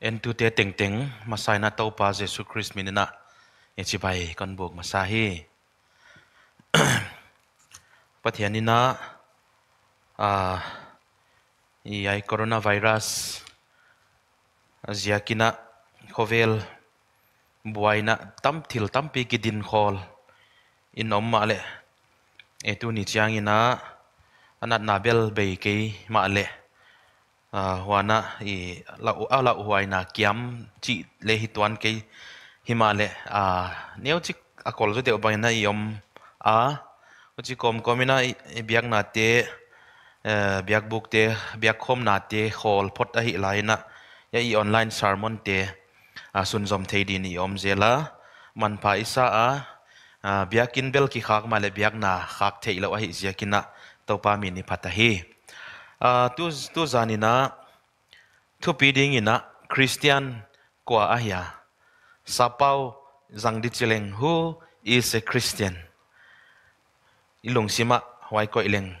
en tu te teng teng masai na to pa Jesu Christ minina e chi bai kan buk masahi pathianina a i ai coronavirus aziakina khovel buaina tam thil tam pi ki din khol in om omma le e tu ni changina anat nabel be ke ma le À, huana i lau a lau huaina kiam chi le hi tuan ke himale a à, neu chi a kol zo te obang na yom a à, uchi kom komina i e biak na te e, biak buk te biak khom na te khol phot a hi laina ya i online sermon te a sun zom thei din i om zela man pa isa a biakin bel ki khak male biak na khak thei lo a hi zia kina topa mi ni phata hi à tu tu zani na thu pi ina Christian kwa ahya sapau zang di chileng who is a Christian ilung sima hawai ko ileng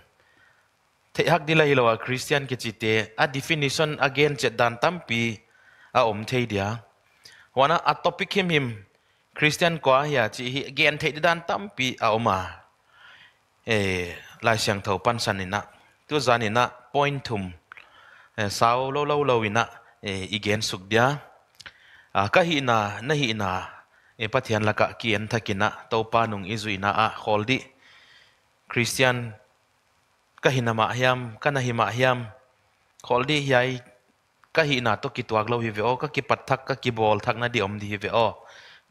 thế hắc đi lại là Christian ke chữ a definition again chết Dan tam pi a om thế dia wana a topic him him Christian quá ya chỉ hi again thế Dan tam pi a oma eh lai siang thau pan san nina tu zan nina point thum eh, sau lâu lâu lâu ina eh, igen suk dia ah, ka hi na na hi na e eh, pathian laka ki en thakina topa nung izuina a kholdi christian ka hi na ma hiam ka na hi ma hiam kholdi hiai ka hi na to ki tuak lo hi ve o ka ki pat thak ka ki bol thak na di om di hi ve o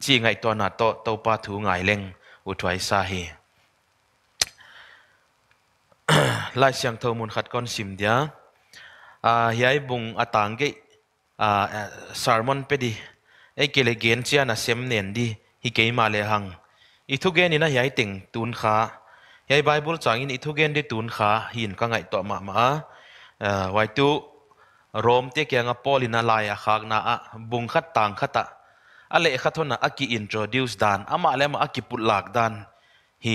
chi ngai to na to pa thu ngai leng u thwai sa hi ลายเสียงเทอมุนขัดก้อนสิมเดียอายายบุงอต่างกอซาสารมอนเปดีไอเกลเกนเชียนะเซมเนียนดีฮิเกมาเลหังอิทุเกนนี่นะย้ายติงตูนขายายไบเบิลจางอินอิทุเกนได้ตูนขาหินก็ไงต่อมามาวัยวตุโรมเตียเกียงอพอลินาลายอาคากนาบุงขัดต่างขัดตะอะไรขัดทนอากิอินโทรดิวส์ดานอามาเลมาอากิปุลากดานฮี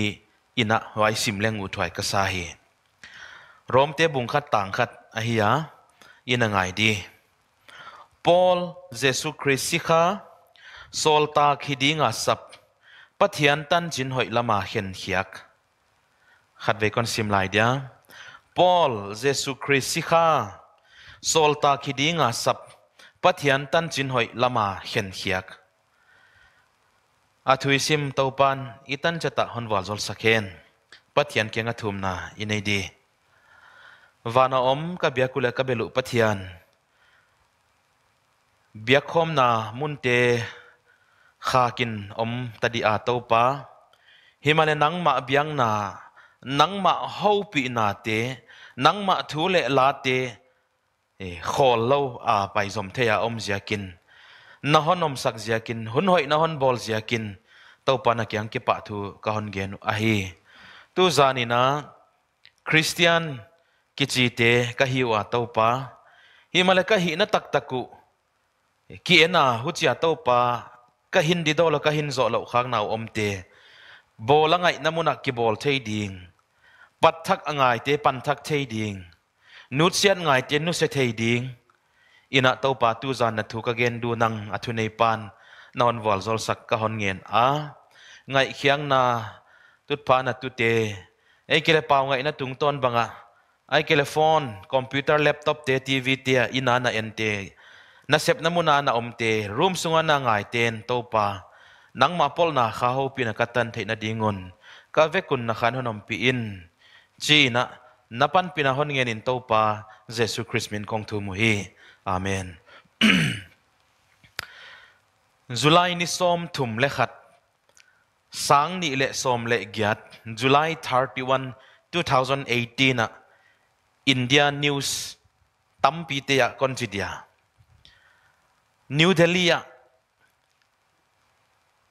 อินะไว้สิมเลงอุวไวกษาฮรมเตบุงขัดต่างขัดอฮิยาินังไงดีปอลเจสุคริสิคาโซลตาคิดีงาสับปัทยันตันจินหอยละมาเห็นเขียกขัดเวกอนซิมไลเดียปอลเจสุคริสิคาโซลตาคิดีงาสับปัทยันตันจินหอยละมาเห็นเขียกอาทุยซิมเตาปันอีตันจะตะฮอนวาลจอลสักเคนปัทยันเกียงอาทุมนาอินไอดี vana om ka biakule ka belu pathian biakhom na munte khakin om tadi a topa himale nangma biang na nangma hopi na te nangma thule la te e khol lo a paizom theya om ziakin na honom sak ziakin hun hoi na hon bol ziakin topa na kyang ke pa thu ka hon genu ahi tu zani na christian ki chi te ka hi wa to hi na tak taku ki ena hu chi to pa ka di do lo ka hin zo lo khang na om te ngai na ki bol thei ding pat angai te pan thak thei ding nút ngai te nu se thei ding ina to pa tu zan na thu ka gen du nang athu nei pan non wal zol sak ka hon ngen a ngai khiang na tut pa na tu te ei kile ngai na tung ton banga ai cái phone computer laptop te tv te ina na en te na sep na muna na om te room sunga na ngai ten to pa nang ma pol na kha ho pina katan theina dingun ka ve kun na khan honom pi in chi na napan pina hon ngen in to pa jesu christ min kong thu mu hi amen July ni som thum le khat sang ni le som le gyat July 31 2018 na India News tampi te yak kon New Delhi ya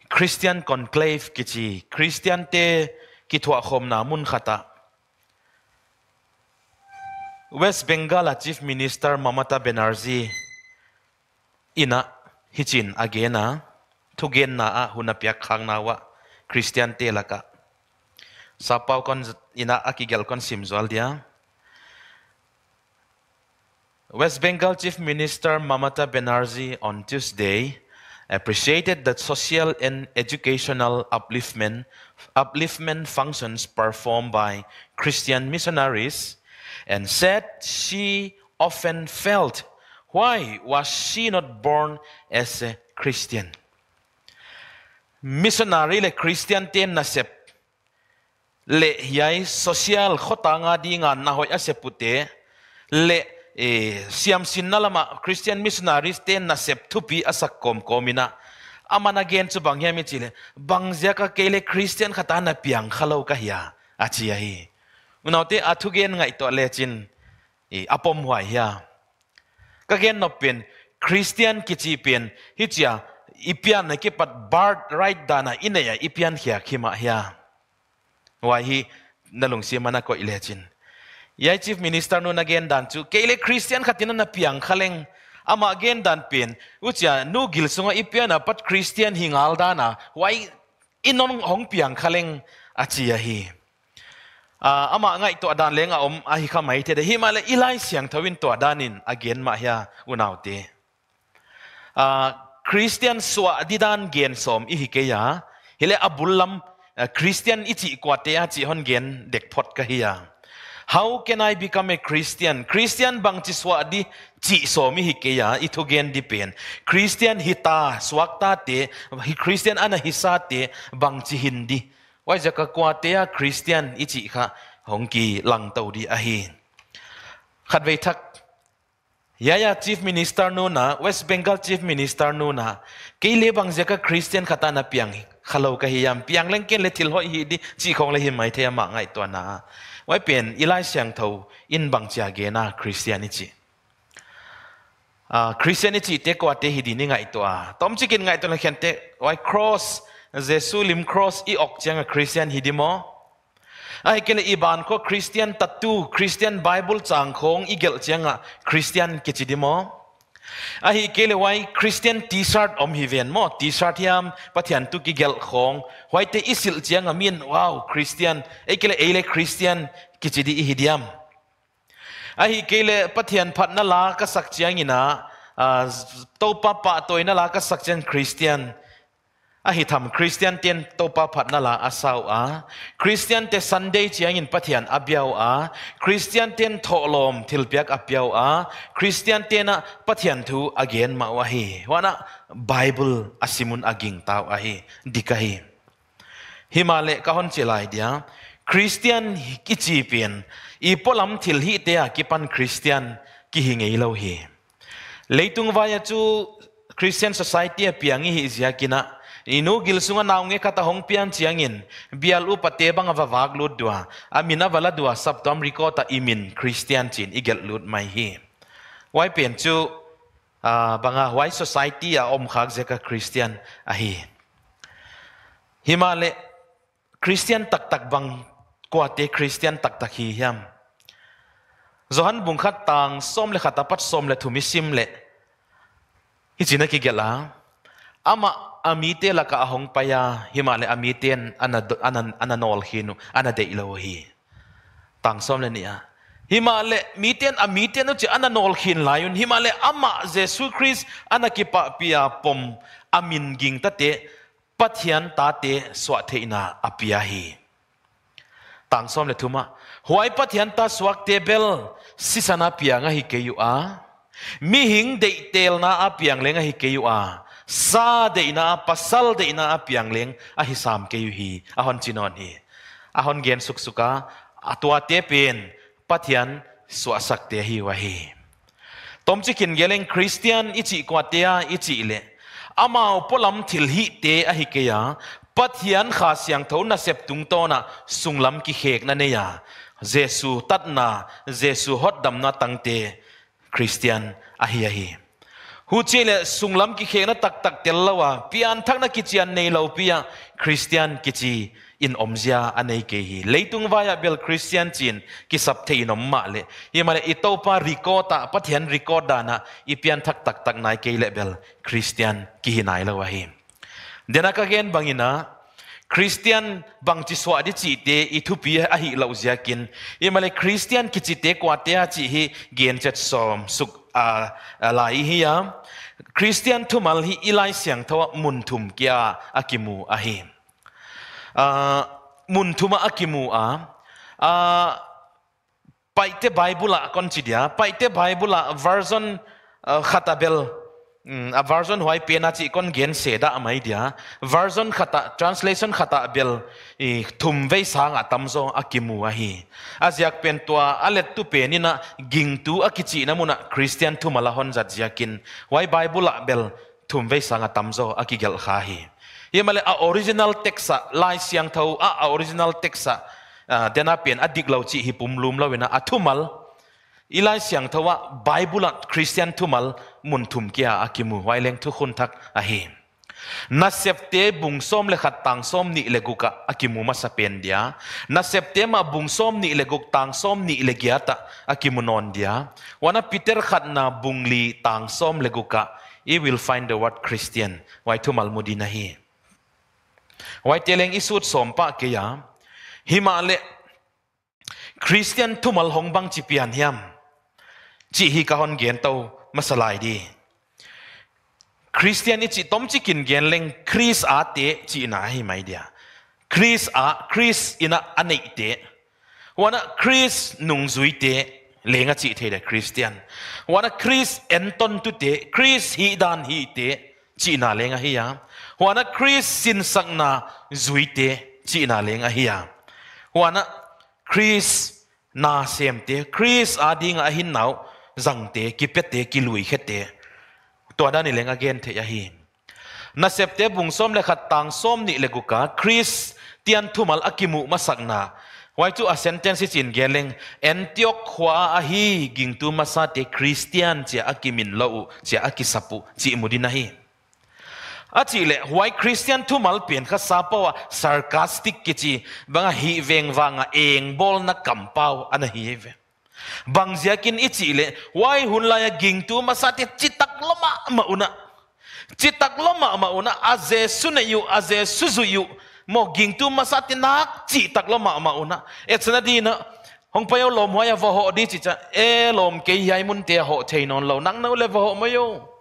Christian Conclave kichi Christian te kithwa khom na mun khata. West Bengal Chief Minister Mamata Benarji ina hichin agena thugen na a huna pyak khang nawa Christian te laka. Sapau kon ina akigal kon simzwal dia. West Bengal Chief Minister Mamata Banerjee on Tuesday appreciated that social and educational upliftment, upliftment functions performed by Christian missionaries and said she often felt why was she not born as a Christian? Missionary le Christian ten nasep le yai social khotanga dinga na hoy asepute le Eh, siam sin na lama Christian missionaries ten na sep thupi asak kom komina amana gen chu bang yami chile bang bangzia ka kele Christian khata na piang khalo ka hiya achi hi unaute athu gen ngai to le chin e apom hwa hiya ka gen no pin Christian kichi pin hi chia ipian na ke pat bart right dana ina ya ipian khia khima hiya wa hi nalung si mana ko ilechin ยายชีฟมินิสเตอร์นู้นนักเกนดันชูเคเลีคริสเตียนขัดยันนับพียงขั่งอามาเกนดันเป็นวุจยานู้กิลสุงอีพียนับปัดคริสเตียนหิงอลดานาไว้อินนองของพียงขั่งอาชียฮีอามาง่ายตัวดันเลงอมอาฮิคามัยเทดฮิมาเลอีไลเซียงทวินตัวดานินอาเกนมาเฮียอุนเอาเตคริสเตียนสวัดิดันเกนสมอีฮิเกียเฮิเลอบุลลัมคริสเตียนอิจิกว่าเตียจิฮอนเกนเด็กพอดกะเฮีย how can I become a Christian? Christian bang chi swa di chi so mi hi ke ya i gen di pen. Christian hita swakta swak te Christian ana hisa sa te bang chi hin Wai jaka kwa te ya Christian i ka kha hong ki lang tau di a Khat ve thak Yaya Chief Minister no na West Bengal Chief Minister Nuna, kei le bang jaka Christian khata na piang khalo ka hi yam piang leng ken le thil hoi hi di chi khong le hi mai the ma ngai to na. 我变伊拉上头因帮家个那 Christianity 啊 ah, Christianity 这个这迄啲你爱多啊，当即个爱多那看得我 cross 耶稣临 cross 伊恶将个 Christian 迄啲么？ai kene iban ko Christian tattoo Christian Bible chang khong igel changa Christian kichidimo a hi ke wai christian t-shirt om hi ven mo t-shirt hiam pathian tu ki gel khong wai te isil chiang amin wow christian e ke le ele christian ki chi di hi diam a hi ke le pathian phat na la ka sak chiang ina ah, to pa pa toina la ka sak chen christian a hi tham christian ten topa phatna la asau a christian te sunday chiang in pathian abiau a christian ten Lom thilpiak apiau a christian tena pathian thu again ma wa hi wana bible asimun aging taw a hi dikahi himale ka hon chilai dia christian ki chi pen i polam thil hi te a ki christian ki hingei lo hi leitung vaya chu christian society a piangi hi zia kina inu gil sunga naunge kata hongpian chiangin bialu u pate bang awak lut dua amina vala dua sab tom riko ta imin christian chin igel lut mai hi wai pen chu ah, banga wai society a om khak zeka christian a hi himale christian tak tak bang kwate christian tak tak hi yam zohan bung khat tang som le khata pat som le thumi sim le hi china ki gela ama amite laka ahong paya himale amite an anan ananol hinu anadei lohi tangsom le niya himale miten amite no chi ananol hin layun himale ama jesu chris anakipa pia pom amin ging tate pathian tate swatheina apia hi tangsom le thuma huai pathian ta swak table sisana pia nga hi keyu a mi hing de tel na apiang lenga hi keyu a sa de na pasal de ina piang leng a hi sam ke yu hi a hon chinon hi a hon gen suk suka atwa te pen pathian suwa sak te hi wa hi tom chi kin geleng christian ichi kwa te a ichi le ama polam thil hi te a hi ke ya pathian kha siang tho na sep tung to na sunglam ki hek na ne ya jesu tat na jesu hot dam na tangte christian a hi a hi hu che le sunglam ki khena tak tak tel pi an thak na ki chian nei lo pia christian ki chi in omzia anei ke hi leitung vaya bel christian chin ki sap the in omma le hi male itopa rikota pathian rikoda na i pian thak tak tak nai ke le bel christian ki hi nai lawa hi dena ka gen bangina Christian bang chi swa di chi te i thu pi a hi lo zia kin i male Christian ki chi te kwa te a chi hi gen chat som suk a uh, uh, lai hi ya christian thumal hi ilai siang thawa mun thum kya akimu ahi. hi uh, mun thuma akimu a a paite bible a konchidia paite bible a version khatabel a version huai pena chi kon gen se da amai dia version khata translation khata bel i thum ve sanga tamzo akimu a hi azyak pen tua alet tu penina ging tu akichi namuna christian thumala hon jat jakin huai bible bel thum ve sanga tamzo akigel kha hi yemale a original text lai siang tho a original text dena pen adik lo chi hi pum lum lo wena athumal ilai siang thowa bible christian thumal มุนทุมเกียอากิมูไวเลงทุกคนทักอาหิมนาเซปเตบุงส้มเลขัดตังส้มนี่เลกุกะอากิมูมาสเปนเดียนาเซปเตมาบุงส้มนี่เลกุกตังส้มนี่เลกียตะอากิมุนอนเดียวันปีเตอร์ขัดนาบุงลีตังส้มเลกุกะ you will find the word Christian ไว้ทุมัลมุดินาฮีไว้เจเลงอิสุดสมปะเกียหิมาเลคริสเตียนทุมัลหงบังจิเปียนเฮียมจีฮีกะฮอนเกียนโตมาสลายดีคริสเตียนนี่จิตต้มจิกินเกียนเล่งคริสอาเตจีน่าให้ไหมเดียคริสอาคริสอินะอันเอกเตวันนั้นคริสนุ่งซุยเตเลี้ยงจิตเทเดคริสเตียนวันนั้นคริสเอ็นตันตุเตคริสฮีดานฮีเตจีน่าเลี้ยงเฮียวันนั้นคริสสินสักนาซุยเตจีน่าเลี้ยงเฮียวันนั้นคริสนาเซมเตคริสอาดิงอาหินนาว rằng tế kí biết tế kí lùi khét tế tôi đã nên again thế hi na sep tế bùng xóm lệ khát tàng xóm nị lệ guka Chris tian thu mal akimu masak na why chu a sentence is in geleng Antioch khwa a hi ging tu masa te Christian che akimin lo che akisapu chi mudina hi achi le why christian thu mal pian kha sa pawa sarcastic kichi banga hi veng wanga eng bol na kampau ana hi ve bang ziakin ichi le wai hun la ya ging tu ma sa te chitak loma ma una chitak loma ma una aze sune yu aze suzu yu mo ging tu ma sa te nak chitak loma ma una etsna di na hong payo lom ho ya vo ho di chi cha e lom ke yai mun te ho thein non lo nang no le vo ho ma yo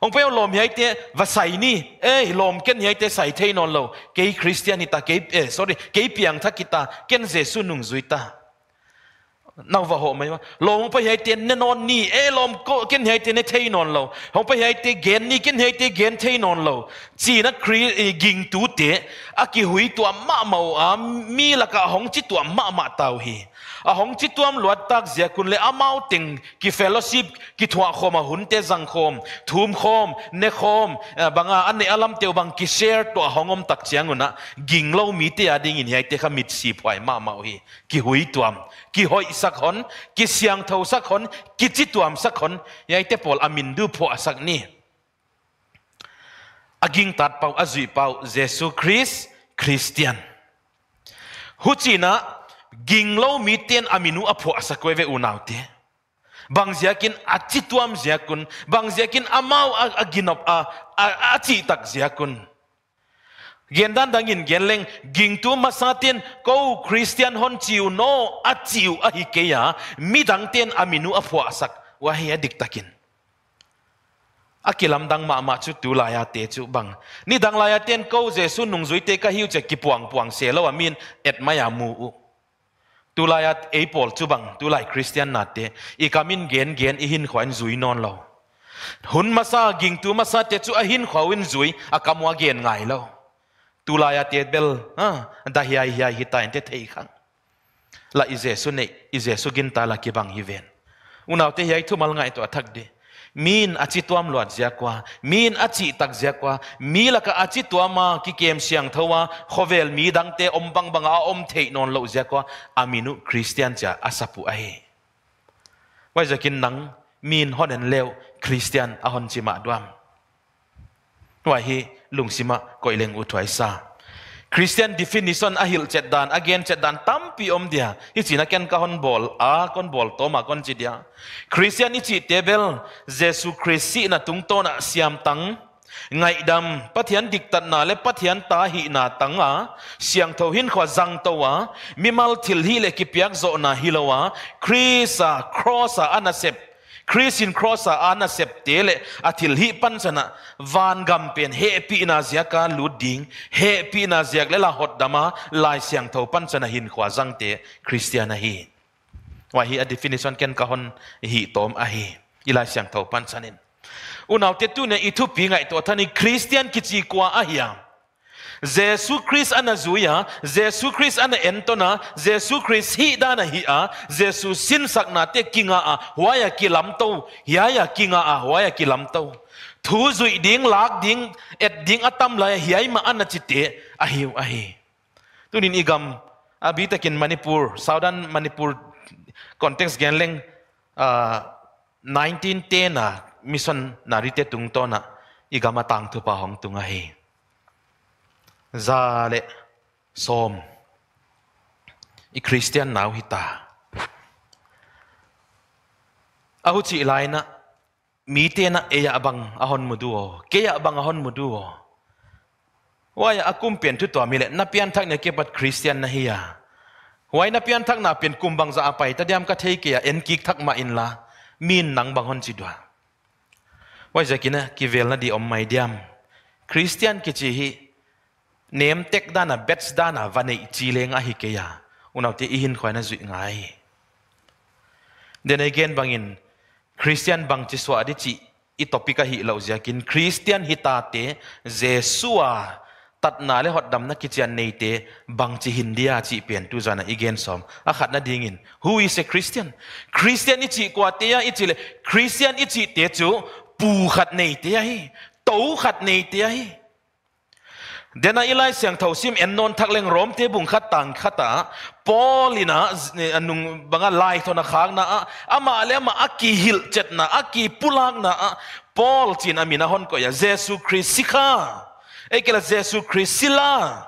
ông phải lòm nhảy thế và sai ni, ê e lom cái nhảy thế sai thế non lâu, cái Christian ta cái, eh, sorry, cái piang thắc kita, cái Jesus nung zui ta, นาวะโหไมว่าลงไปให้เตียนนอนนี่เอลมก็กินให้เตียนเทนอนเราลงไปให้เตียเกนนี่กินให้เตียเกนเทนอนเราจีนักครีกิงตูเตะอากิหุยตัวมะเมาอามีละกะหงจิตตัวมะมาเตาฮี a hong chi tuam luat tak zia kun le amau ting ki fellowship ki thwa khom a hun te jang khom thum khom ne khom banga an ne alam te bang ki share to hongom tak chiang una ging lo mi te ading in yai te kha mit si phai ma ma hi ki hui tuam ki hoi sak hon ki siang tho sak hon ki chi tuam sak hon yai te pol amin du pho asak ni aging tat pau azui pau jesu christ christian huchina ging lo mi ten aminu apho asakwe ve unaute bang ziakin achituam ziakun bang ziakin amau aginop a achi tak ziakun gendan dangin ging tu masatin ko christian hon chiu no achiu a hikeya midang ten aminu apho asak wa he adik takin akilam dang ma ma chu tu laya te chu bang ni dang laya ten ko jesu nung zui te ka hiu che ki puang puang se lo amin et maya mu u tu lai at apol chu bang tu lai christian na te i kamin gen gen i hin khoin zui non lo hun masa ging tu masa te chu a hin khoin zui a kamwa gen ngai lo tu lai at bel ha da hi ai hi hi ta en te thei khang la i jesu ne i jesu gin ta la ki bang hi ven unaw te hi ai thu mal ngai to athak de มีนอจิตวมหลวดเสียกว่ามีนอจิตักเสียกว่ามีละกะอจิตวมากิเกมเสียงทวะขเวลมีดังเตอมบังบังอมเทนอนโลเสียกว่าอามีนุคริสเตียนจะอัสปุไอวะจะกินนังมีนฮอนเลวคริสเตียนออนจิมาดวมวฮีลุงิมก็อิเลงอุทวย Christian definition ahil cedan, dan again chet dan tampi om dia i china ken ka bol a kon bol to ma kon chidia Christian i chi Yesus Kristi na tung to na siam tang ngai dam pathian dik tat na le pathian ta na tanga siang tho hin kho jang to mimal thil hi le ki zo na hilawa, krisa crossa anasep คริสินครอสอานาเสพเตเลอธิลฮิปันสนะวานกัมเปนเฮปีนาเซียกาลูดิงเฮปีนาเซียกเลลาฮอดดามาลายเสียงเทอปันสนะหินควาจังเตคริสเตียนาฮีว่าฮีอะดิฟินิชันเกนกะฮอนฮีตมอะฮีอีลายเสียงเทอปันสนิอุนาวเตตุเนอีทุปีไงตัทานคริสเตียนกิจีวาอะฮียา Jesus Christ ana zuya Jesus Christ ana entona Jesus Christ hi da na hi a Jesus sin sakna te kinga a huaya ki lam to ya ya kinga a huaya ki lam to thu zui ding lak ding et ding atam la ai ma ana chite a hiu a hi tunin igam abita kin Manipur Southern Manipur context genleng uh, 1910 na mission na rite tungtona igama tang thupa hong tunga hi za le som i christian nau hi ta a hu chi lai na mi te na e ya bang a hon mu du o ke ya bang a hon mu du o wa ya akum pian tu to mi le na pian thak ne ke pat christian na hi ya wai na pian thak na pian kum bang za apai ta diam ka thei ke ya en kik thak ma in la min nang bang hon chi dwa wai ja na ki vel na di om mai diam christian ki chi hi nem tek dana bets dana vane chileng a hikeya unaw te ihin khoina zui ngai then again bangin christian bang chi swa di chi i topic a hi lo jakin christian hita te jesua tatna le hot dam na kichian nei te bang chi hindia chi pen tu jana igen som a khat na ding in who is a christian christian i chi kwa te ya i christian i chi te chu pu khat nei te ya hi to khat nei te ya hi dena ilai siang thau sim en non thak leng rom te bung khat tang khata polina anung eh, banga lai thona khang na ama le ma aki hil chet na aki pulang na pol chin amina hon ko ya jesu christ sikha ekela jesu christ sila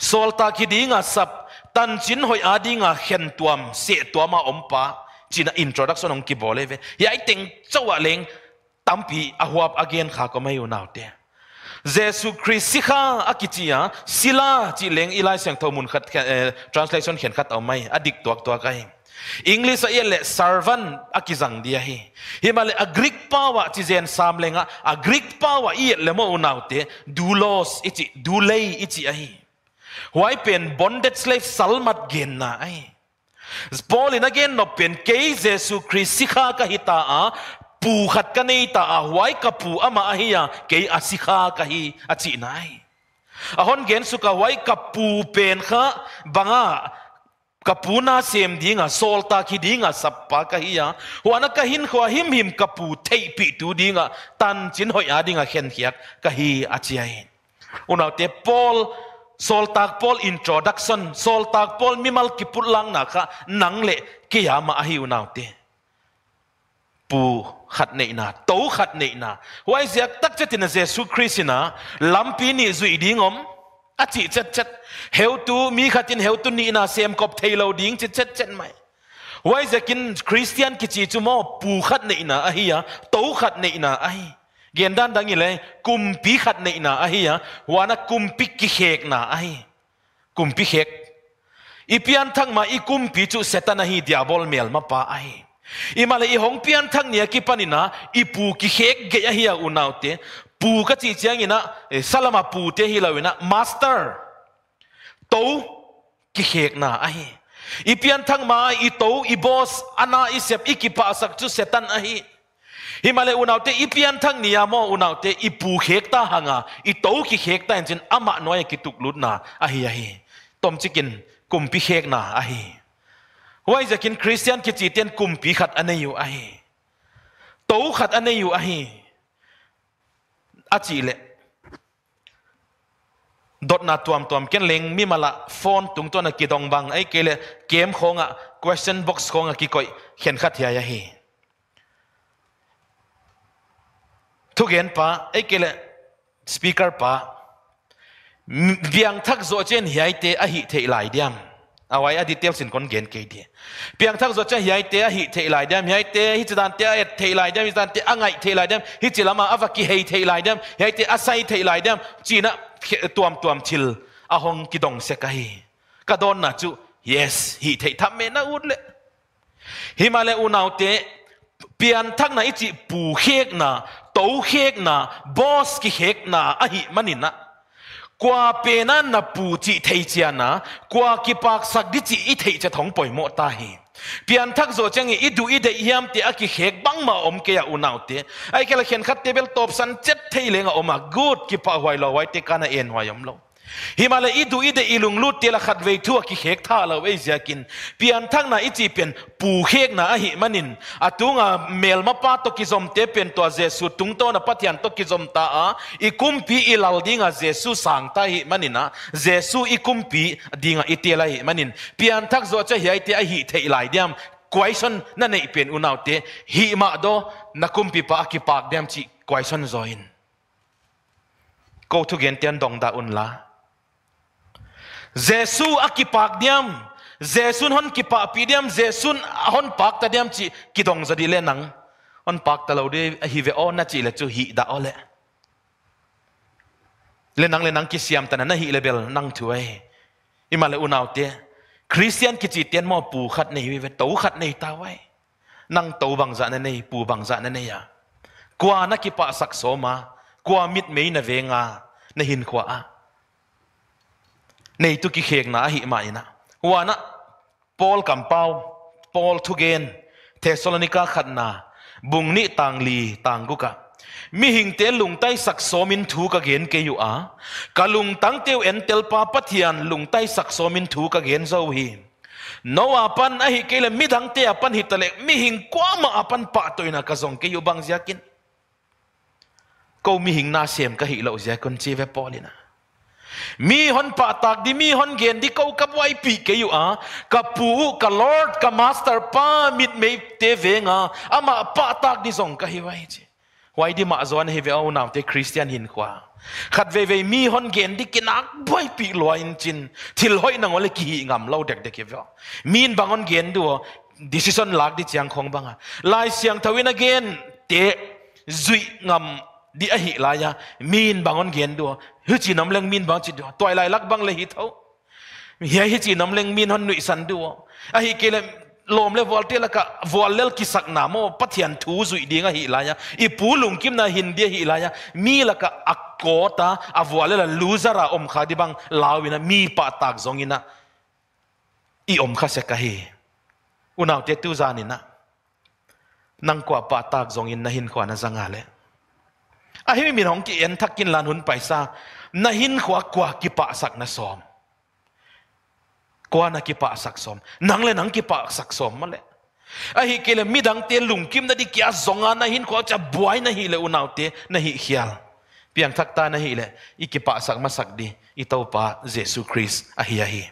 sol ta ki dinga sap tan chin hoi adinga hen tuam se tuama ompa china introduction ong ki bole ve ya teng chawa leng tampi ahuap again kha ko mai unaute Jesus Christ kha akitia sila chi leng ilai sang thomun khat eh, translation khen khat omai adik tuak tuak kai English a le servant akizang dia hi himale a Greek power chi zen sam lenga a Greek power i lemo unaute dulos ichi dulei ichi ahi huai pen bonded slave salmat gen na ai Paul in again no pen ke Jesus Christ sikha ka hita a ปูขัดกันในตาไว้กับปูอามาเฮียเกี่ยอสิคากะฮีอจินายอาหอนเกนสุกไว้กับปูเป็นข้าบังอากับปูน่าเสียมดีงาโซลตาคิดีงาสับปะกะฮียหัวนักหินขวาหิมหิมกับปูเทปีตูดีงาตันจินหอยอาดีงาเข็นเขียกกะฮีอาจิยอุณาเตปอล Sol tak pol introduction, sol tak pol mimal kiput lang naka nang le kiyama ahiu naute pu khát nei na to khát nei na wai zia tak che tin jesu christ na lampi ni zui đi om a chi chet chet heu tu mi khát tin heu tu ni na sem kop lâu ding chet chet chet mai wai zia kin christian kia chi chu mo pu khat nei na a hi ya to khat nei na a hi gen dan dang ile kum pi khát nei na a hi ya wana kum pi ki hek na a hi kum pi hek ipian thang ma ikum pi chu setana hi diabol mel ma pa a hi imale i hong pian thang nia ki panina ipu ki hek ge ya hiya unaute pu ka chi chiang ina eh, salama pu te hi lawina master to ki hek na a hi i pian thang ma i to i boss ana i sep i ki pa sak chu setan a hi himale unaute i pian thang nia mo unaute i pu hek ta hanga i to ki hek ta enjin ama noya ki tuk lut na a hi a hi tom chikin kumpi hek na a hi ว่าจะกินคริสเตียนกิจเตียนกลุ่มผีขัดอันนี้อยู่ไอ้ตู้ขัดอันนี้อยู่ไอ้อาจีเละดดนาตัวมตัวมเก่งเล็งมีมาละฟอนตุงตัวนักกีดองบังไอ้เกลเกมของอ่ะ question box ของอ่ะกี่ก้อยเขียนขัดเฮียฮีทุกเห็นปะไอ้เกลสปีกเกอร์ปะเบียงทักโซเจนเฮียเตอหิเทไลเดียมอาไว้อดีตเตียวสินคนเกณฑ์เกดีเพียงทักจดจะเฮียเตะหิเทลายเดมเฮียเตะหิจดันเตะเอ็ดเทลายเดมหิจดันเตะอ่างไอเทลายเดมหิจลามาอวักิเฮเทลายเดมเฮียเตะอาศัยเทลายเดมจีน่ะตวมตวมชิลอาหงกิดงเสกัยกระโดนนะจู yes หิเททำเมน่าอุดเลยหิมาเลอุนาวเตะเปียนทักนะอิจิปูเฮกนะโตเฮกนะบอสกิเฮกนะอหิมันินะ qua pena na pu chi thei chiana qua ki pak sak di chi i thei cha thong poi mo ta hi pian thak zo chang i du i de yam te a ki hek bang ma om ke ya unaw te ai ke la khen khat tebel top san chet thei lenga oma good ki pa hwai lo wai te kana en hwai om lo ฮิมาเลยอีดูอีเดอิลุงลุดเตลขัดเวทัวกิเฮกท่าเราเอเซียกินเปียนทั้งน่ะอิจีเป็นปูเฮกน่ะหิมันินอะตุงอ่ะเมลมาป้าตกิจอมเตเป็นตัวเจสุตุงโตน่ะพัทยันตกิจอมตาอ่ะอีคุมพีอีลาดิงอ่ะเจสุสังตาหิมันินอ่ะเจสุอีคุมพีดิงอ่ะอีเตลหิมันินเปียนทั้งโซจะเฮียเตอหิเทไลเดียมควายชนนั่นเองเป็นอุณาวเตหิมาโดนักคุมพีปากิปากเดียมจีควายชนจอยน์ go to เกนเตียนดองดาอุนลา Jesus a kipak diam Giêsu hon kipa pi diam Giêsu hon pak ta diam chi kidong za di le nang hon pak ta lo de hi ve on na chi le chu hi da ole le nang le nang ki siam ta na hi le bel nang thu ai i ma le unaw te Christian ki chi tian mo pu khat nei ve to khat nei ta wai nang to bang za na nei pu bang za na nei ya kwa na kipa sak so ma kwa mit me na ve nga na hin khwa a nei tu ki khek na hi ma ina wana paul kampau paul thugen thessalonica li tang gu tangguka mi hing te lung tai sak somin thu ka gen ke yu a ka lung tang teu en tel pa pathian lung tai sak somin thu ka gen zo hi nowa pan a hi ke le mi dang te apan hi tale mi hing kwa ma apan pa toina ka zong ke yu bang zia ziakin ko mi hing na sem ka hi lo zia kun chi ve polina mi hon pa tak di mi hon gen di kau kap wai pi ke yu a ah. ka pu ka lord ka master pa mit me te ve nga ama pa tak di zong ka hi wai chi wai di ma zon hi ve au nam te christian hin khwa khat ve ve mi hon gen di kinak boy pi lo in chin thil hoi na ngole ki ngam lo dek dek ve min bangon gen du decision lak di chiang khong banga ah. lai siang thawin again te zui ngam đi a hi la ya min bangon gen do hu chi nam leng min bang chi do toy lai lak bang le hi tho hi hi chi nam leng min hon nui san do a hi ke le lom le vol te la ka vol lel ki sak na mo pathian thu zui ding a hi la ya i pu lung kim na hin dia hi la ya mi la ka akota a à vol la loser a om kha di bang lawina mi pa tak ina, i om kha se ka hi unaw te tu zanina nang kwa pa tak zongin na hin khwana zanga le อะฮิมินของกีเอ็นทักกินลานหุนไปซานาหินขวากว่ากิปะสักนะสอมกว่านักกิปะสักสอมนังเลยนังกิปะสักสอมมาเลยอะฮิกิเลมิดังเตียลุงกิมนาดิกิอาซงานาหินขวาจะบวยนาฮิเลอุนาวเตนาฮิเขียลเพียงทักตานาฮิเลอีกิปะสักมาสักดีอีเต้าปะเยซูคริสต์อะฮิอะฮิ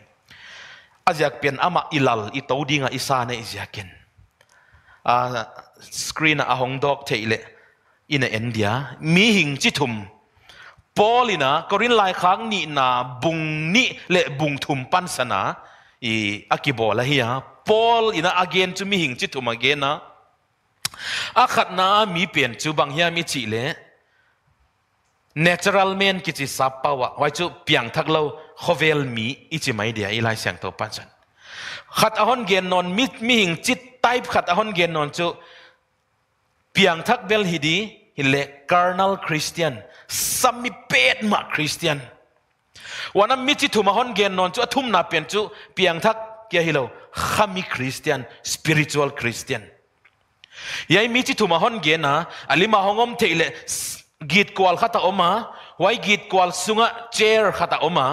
อาจาะเปลี่ยนอามาอิลัลอีเต้าดิงอาอิซาเนอิจักินอ่าสกรีนอาหงดอกเทเล in t india mi hing chithum polina korin lai khang ni na bung ni le bung thum pansana i akibola hia pol i n a again to mi hing chithum again na akhat na mi pen chu bang hia mi chi le natural man k i c h i sap pa wa wa chu piang thak lo khovel mi ichi mai dia i lai s a n g to pansan khat ahon gen non mi mi hing chit type khat ahon gen non chu เปียงทักเดลฮิดีฮิเลคาร์นัลคริสเตียนสามิเป็ดมาคริสเตียนวันนั้นมิจิทุมาฮอนเกนนอนจุอทุมนาเปียนจุเปียงทักเกียฮิโลขามิคริสเตียนสปิริตวลคริสเตียนยัยมิจิทุมาฮอนเกนนะอัลิมาฮงอมเทเลกีดกวลขัตาอมาไว้กีดกวลสุงะเจร์ขัตาอมา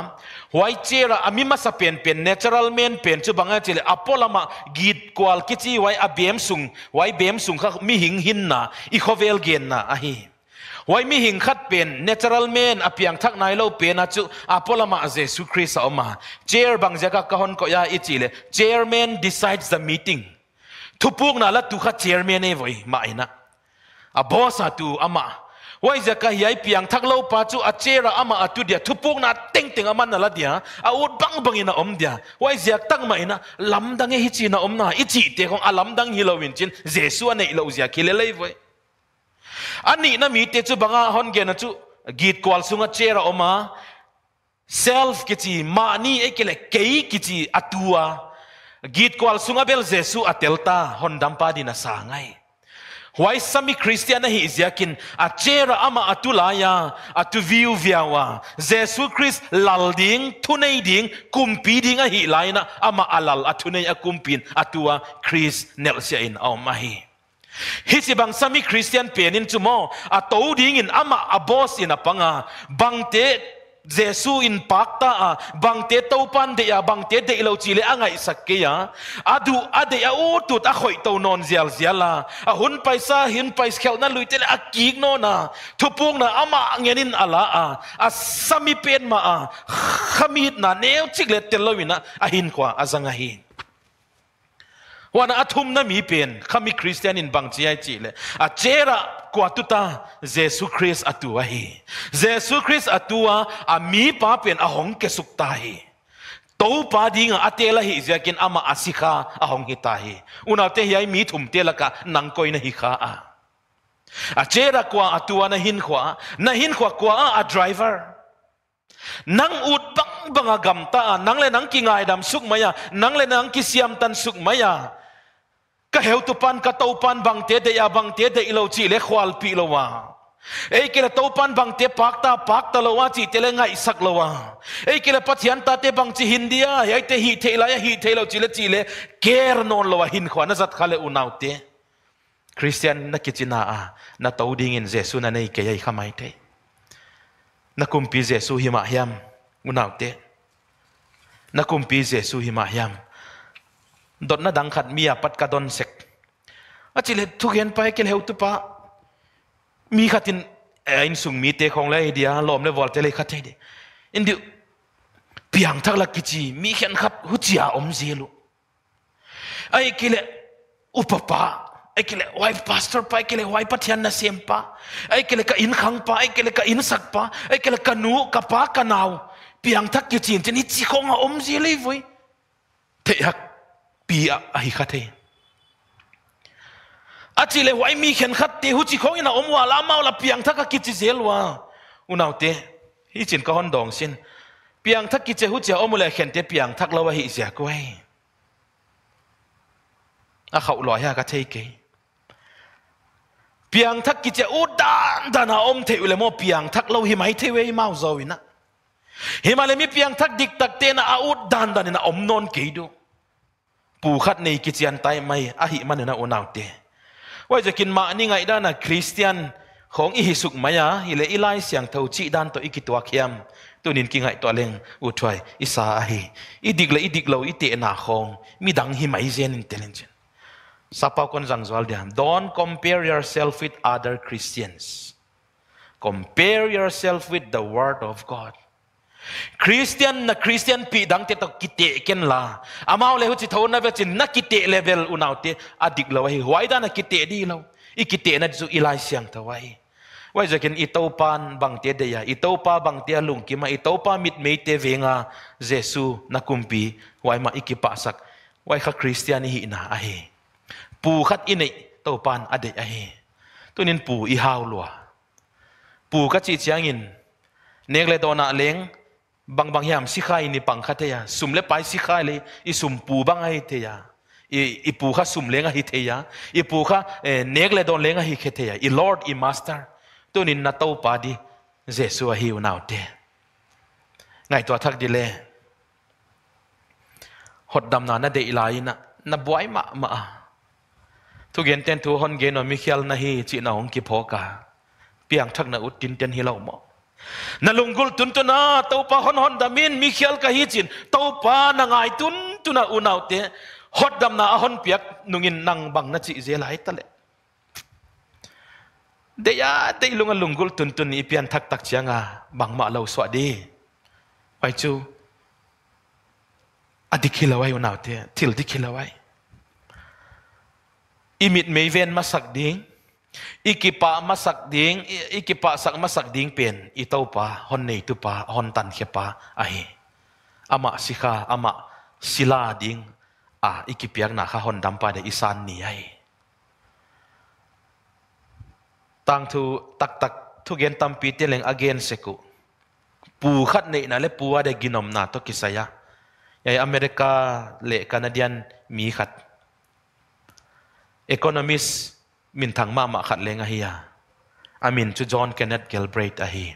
huai chera ami ma sa pen pen natural men pen chu banga chile apolama git kwal kichi wai abem sung wai bem sung kha mi hing hin na i khovel gen na a hi wai mi hing khat pen natural men apiang thak nai lo pen a chu apolama jesu christ oma chair bang jaka ka hon ko ya i chile chairman decides the meeting thupuk na la tu kha chairman e voi ma ina a boss tu ama wai zaka hi ai piang thak lo pa chu achera ama atu dia thupuk na teng teng aman na la dia a ut bang bang ina om dia wai ziak tang ma ina lam dang e hi chi na om na i chi te khong a lam dang hi lo win chin jesu ane lo zia khile lei voi ani na mi te chu banga hon ge na chu git kwal sunga chera oma self kichi mani ekele kei kichi atua git kwal sunga bel jesu atelta hon dampa dina sangai wai sami christian hi ziakin a chera ama atulaya atu view viawa Jesus christ lalding thunei ding kumpi ding a hi laina ama alal atunei akumpin atua christ nel in au mahi hi si bang sami christian penin chumo a to ding in ama abos in apanga bangte Jesu in pakta a à, bang te to pan de ya à, bang te de lo chile le angai sakke à. adu ade ya u tu ta khoi to non zial ziala a hun paisa hin pais khel na lui te a ki no na thupung na ama ngenin ala a a sami pen ma a khamit na neu chik le te lo wina a hin kwa azanga hin wana athum na mi pen khami christian in bang chi ai chi le a chera kwa tuta Jesus christ atua hi Jesus christ atua a mi pa pen a hong ke suk ta hi to pa dinga atela hi kin ama asikha a hong hi ta hi unalte hi ai mi thum tela ka nang koi na hi kha a a chera kwa atua na hin khwa na hin khwa kwa a driver nang ut bang banga gamta nang le nang ki ngai dam suk maya nang le nang ki siam tan suk maya ka tu pan ka to pan bang te de ya bang te de ilo chi le khwal pi lo wa ei kila pan bang te pakta pakta lowa chi telenga isak lowa ei kila pathian ta te bang chi hindia yai te hi theila ya hi thelo chile chile ker non lowa hin khwana zat khale unaute christian na kichina a na toding in jesu na nei ke yai khamai te na kumpi jesu hima hiam unaute na kumpi jesu ma hiam ดนนดังขัดมียปัดกระดนเสกอาจิเลทุกเห็นไปกกนเฮวตุปะมีขัดินเอ็นสุงมีเตของเลยเดียลมเลวอลเตเลยขัดใจเดอินดิเปียงทักลักกิจีมีเขียนขับหุ่จีาอมเจลุไอ้กิเลอุปปาไอ้กิเลวายพาสเตอร์ไปเกลวายพัทยานาเซียมปะไอ้กิเลกอินขังปะไอ้กิเลกอินสักปะไอ้กิเลกนูกับปะกันาวเปียงทักกิจีนจะนีจิคงอมเจเลยวุ้ยเทียก pi a hi kha the a chi le huai mi khen khat te hu chi khong ina omwa la mau la piang thaka ki chi zelwa unaw te hi chin ka hon dong sin piang thak ki che hu che omule khen te piang thak lawa hi ja ko ai a khau lo ya ka thei ke piang thak ki che u dan dan a om the ule mo piang thak lo hi mai the we mau zo wina, hi ma le mi piang thak dik tak te na a u dan dan na om non ke du ปูขัดในกิจยันไตไม่อหิมันนะโอนาวเตว่าจะกินมานี่ไงด้านะคริสเตียนของอิฮิสุกมายาอิเลอิไลเสียงเทวจีดันตัวอิกิตัวเขียมตัวนินกิไงตัวเล็งอุทวยอิสาอหิอิดิกเลอิดิกเลอิเตนาของมีดังหิมาอิเจนินเทลินเจนสับปะคนสังสวลเดียม don't compare yourself with other Christians compare yourself with the word of God Christian na Christian pi dang te to kite ken la amao le huchi thona ve chin na kite level unaute adik lo hi wai da na kite di lo i kite na chu ilai siang ta wai wai jakin itopan bang te de ya itopa bang te lung ki ma itopa mit me te venga jesu na kumpi wai ma ikipa sak wai kha Christian hi na a he pu khat ine topan ade a he tunin pu i haw lua pu ka chi chiangin negle dona leng bang bang yam si khai ni pang kha theya sum pai si le i bang ai theya i i pu kha sum lenga hi eh, le don hi khe theya i lord i master tu nin na to pa di hiu nau te ngai thak di le hot dam na na de ilai na na boy ma ma thu gen ten hon gen no na hi chi na hong ki phoka piang thak na ut tin ten hi lo mo na lungul tun tu na to pa hon hon da min mi khial ka hi chin to pa na ngai tun tu na unau te hot dam na hon piak nungin nang bang na chi je lai ta le de ya te lunga lungul tun tun i pian thak tak chianga bang ma lo swa di pai chu adikhilawai unau te til dikhilawai imit mei masak ding iki pa masak ding iki pa sak masak ding pen Itau pa hon nei tu pa hon tan khe pa Ahi, amak ama amak sila ding Ah, iki piang na kha hon dam de isan ni ai tang tu tak tak tu gen tam pi leng again se ku pu khat nei na le pu de ginom na to kisaya Yai Amerika le Kanadian mi khat economist min thang ma ma khat lenga hi ya amin cho john kenneth galbraith a hi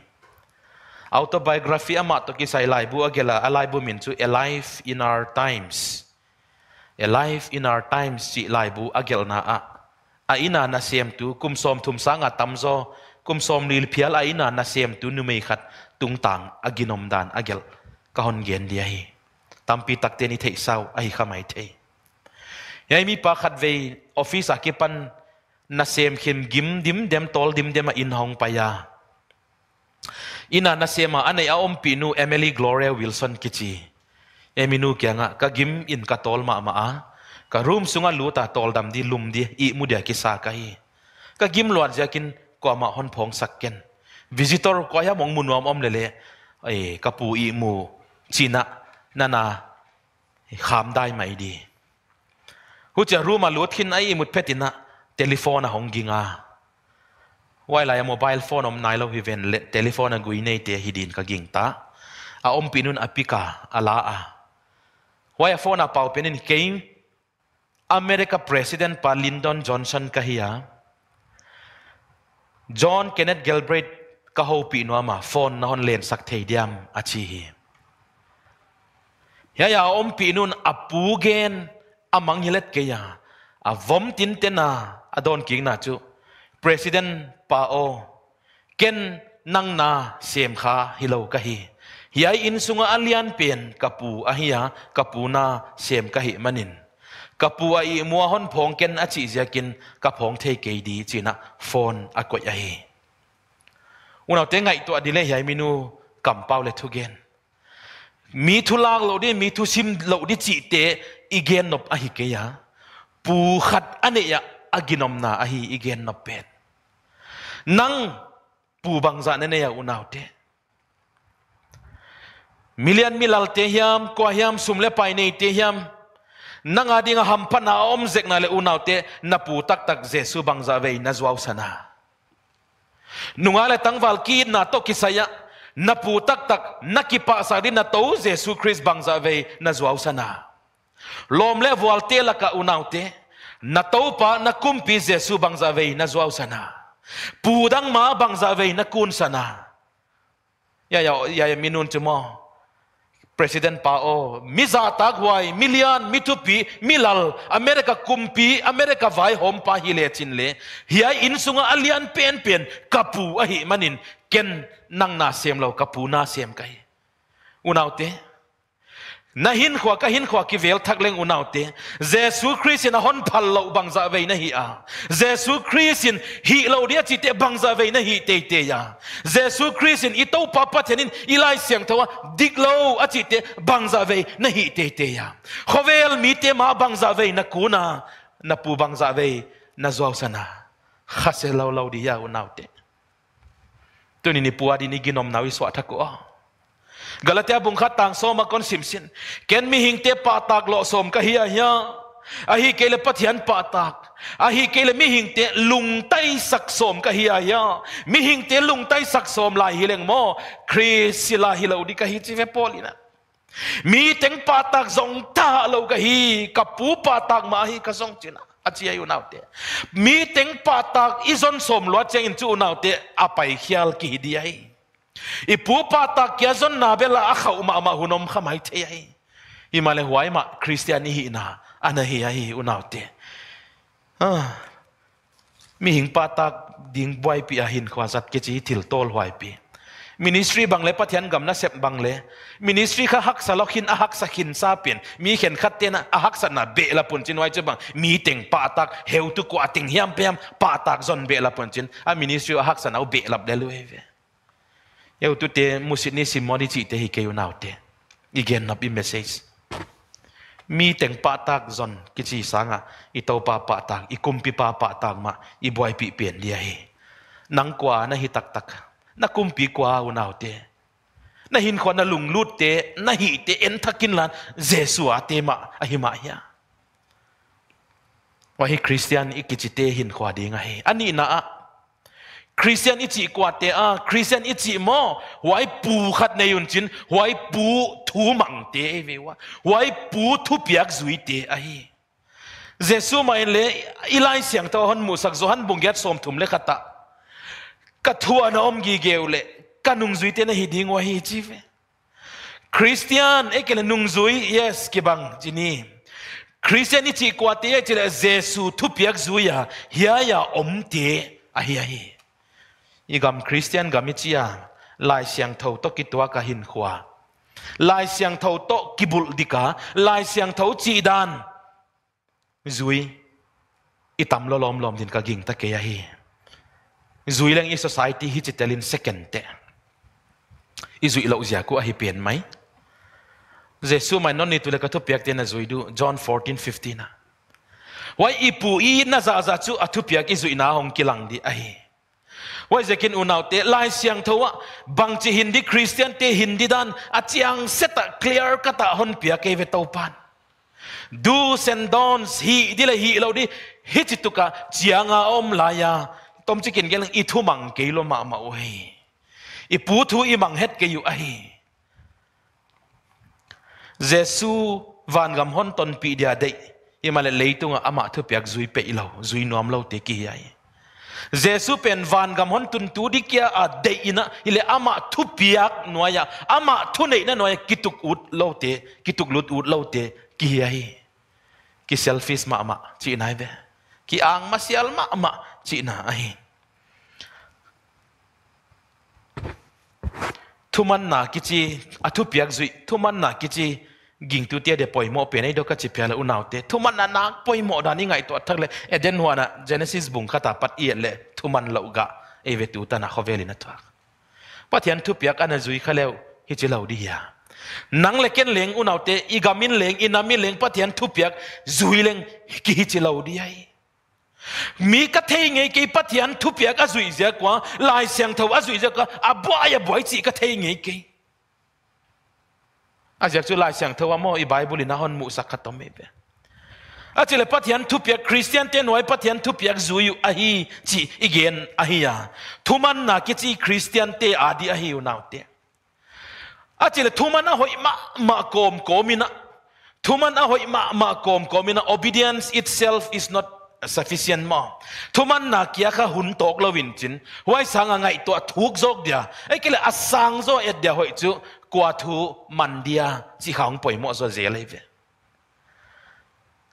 autobiography ama to ki sai lai bu agela alai bu min chu alive in our times alive in our times chi lai bu agel na a a ina na sem tu kum som thum sanga zo kum som lil pial a ina na sem tu nu mei khát tung tang aginom dan agel ka hon gen dia hi tampi takte ni thei sau ahi hi khamai thei yai mi pa khat ve office a ki pan na sem khin gim dim dem tol dim dem in hong paya ina na sema anei a om pinu emily gloria wilson kichi eminu kyanga ka gim in ka tol ma ma a ka room sunga luta tol dam di lum di i mudia ki sa ka hi ka gim lwat jakin ko ma hon phong sakken visitor ko ya mong munwam om lele ai kapu pu i mu china nana kham dai mai di hu cha room a lut khin ai mut petina telephone a honginga wai lai mobile phone om nai lo hi ven le telephone a gui nei te hi din ka ging ta a om pinun apika ala a wai a phone a pau penin kein america president pa lyndon johnson ka hiya john kenneth galbraith ka ho pi no ma phone na hon len sak thei diam a chi hi ya ya om pinun apugen gen amang hilet ke ya a vom tin te na adon king na chu president pa o ken nang na sem kha hilo ka hi hiai in sunga alian pen kapu ahia kapu na sem ka hi manin kapu ai mua hon phong ken achi jakin ka phong the ke di china phone akoi ahi unaw te ngai to adile hiai minu kampau le thugen mi lang lo di mi thu sim lo di chi te igen nop ahi ke ya pu khat ane ya aginom na ahi igen na pet nang pu bang ne ne ya unaw te milian milal te hiam ko hiam sumle pai nei te hiam nanga dinga hampana om zek na le unaw te na pu tak tak jesu bang za ve na zwaw sana nunga le tang wal ki na to kisaya na pu tak tak na ki pa sa ri na to jesu christ bang za ve na zwaw sana lom le wal la ka unaw te na topa na kumpi jesu bangza vei na zuaw sana pudang ma bangza vei na kun sana ya ya ya ya minun timo president pa o mi za tak milal america kumpi america vai hom pa hi le chin le hi in sunga alian pen pen kapu a manin ken nang na sem lau kapu na sem kai unaute na hin khwa ka hin khwa ki vel thak leng unaw te jesu christ in a hon phal lo bang za ve na hi a jesu christ in hi lo dia chi te bang za ve na hi te te ya jesu christ in ito pa pa thenin ilai siang thawa dik lo a chi te bang za ve na hi te te ya khovel mi te ma bang za ve na kuna na pu bang za ve na zo sana khase lo lo dia unaw te tu ni ni puadi ni ginom nawi swa thako galatia bung kha tang som akon simsin ken mi hingte pa tak lo som ka hiya hiya ahi kele pathian pa tak ahi kele mi hingte lung tai sak som ka hiya hiya mi hingte lung tai sak som lai hileng mo christ sila hilo di ka hi chi ve polina mi teng pa tak zong ta lo ka hi kapu pa tak ma hi ka zong china achia yu nau te mi teng pa tak izon som lo cheng chu nau te apai khial ki hi di ai ipupa ta kyazon na bela akha uma ama hunom khamai thei ai i male huai ma christian hi na ana hi ai unaute ah ha. mi hing pa ding boy pi ahin hin khwazat ke chi thil tol huai pi ministry bangle pathian gamna sep bangle ministry kha hak salokhin ahak sakhin sapien mi khen khatena ahak sana be la punchin wai chebang mi teng pa heutu heu tu ko ating hiam pem pa zon be la punchin a ministry ahak sana u be lap de lu eu tu te musit ni si moni chi te hi nào nau te gen nap i message mi teng pa tak zon ki chi sanga i to pa pa tak i kum pi pa pa tak ma i boy pi pen lia hi nang kwa na hi tak tak na kum pi kwa u nau te na hin na lung lut te na hi te en thakin lan jesu a te ma a hi ma ya wa hi christian i ki chi te hin khwa ding a hi ani na Christian ichi kwate a ah, Christian ichi mo wai pu khat nei un chin wai pu thu mang te ve wa wai pu thu piak zui te a hi Jesu mai le ilai siang to hon mu sak zo han bung get som lấy khát khata ka thua na om gi geu le ka nung zui te na hi ding wa hi chi ve Christian ekele nung zui yes ki bang jini Christian chỉ ichi kwate ye chile Jesu thu piak zui à, hiya ya om te a hi a hi อีกำคริสเตียนกำมิจียาลายเสียงเท่าโตกิตัวกะหินขวาลายเสียงเท่าโตกิบุลดิกาลายเสียงเท่าจีดานจุยอิตามลลอมลอมดินกะกิงตะเกียฮีจุยเรื่องอีสังคมฮิจิตลินเซกันเตอีจุยเราจะกูอหิเปลี่ยนไหมเจสุมันนนนี่ตุเลกทุเปียกเตียนจุยดูจอห์น14 15นะว่าอีปูอีน่าจะจะจูอทุเปียกอีจุยน่าหงกิลังดีไอว่าจะกินอุณาวเตะไล่เสียงเทวะบางจีฮินดีคริสเตียนเตฮินดีดันอาจียงเซตะเคลียร์กตะฮอนเปียเกเวตาวปัน do's and don'ts hi đi là hi lo đi hi chỉ tu cả chiang à om la ya tom chỉ kiện cái là ít thu măng cái lo mà ma ôi ít bù thu ít het hết cái ai Giêsu van gam hon ton pi dia đấy im mà lại tung à ama thu piak zui pe lo zui nuam lo te ki ai Jesus pen van gam hon tun tu di kia a de ina ile ama thu piak noya ama thu nei na noya kituk ut te, kituk lut ut lote ki hi hi ki selfish ma ma chi nai ve ki ang ma sial ma ma chi na ai thuman na kichi athu piak zui thuman na kichi ging tu tia de poimo pe nei do ka chi phyala unaute thuman na nak poimo da ni ngai to thak le eden huana genesis bung khata pat i le thuman lo ga e ve tu ta na khovelin atwa pathian thu piak ana zui khaleu hi chi lo di ya nang le ken leng unaute igamin leng inamin leng pathian thu piak zui leng ki hi chi lo di ai mi ka thei nge ki pathian thu piak a zui ja kwa lai siang tho a zui ja ka a bo ya boi chi ka thei nge ki azak chu lai sang thawa mo i bible in hon mu sakha to me be a chile pathian thu pia christian te noi pathian thu pia zuyu a hi chi igen a hi ya thuman na ki chi christian te adi a hi u naw te a chile thuman na hoi ma ma kom komina thuman na hoi ma ma kom komina obedience itself is not sufficient mo thuman na kia kha hun tok lo win chin huai sanga ngai to thuk jok dia ai kele asang zo et dia hoi chu qua thu man dia chỉ khang bồi mọ zo dễ lấy về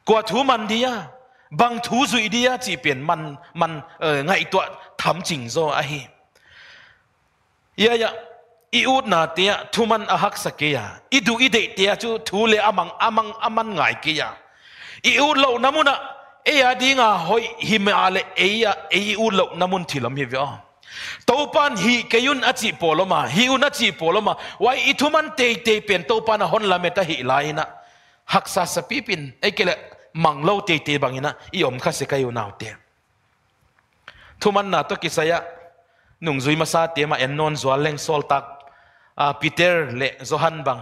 qua thu man dia bằng thu duy dia chỉ biển man man ở ờ, ngay tuột thắm chỉnh do ai Yeah dạ, yeah, dạ. iut na tia thu a ahak sakia à. idu ide tia chu thu le amang amang aman ngai kia à. iut lo namuna eya à. dinga hoi himale eya ei u lo namun thilam hi ve topan hi keyun achi poloma hi un achi poloma wai ithuman te te pen topan a hon lameta hi laina haksa sapipin ekele manglo te te bangina i om kha se kayu naute thuman na to kisaya nung zui masa te ma en non zwa leng sol tak a peter le johan bang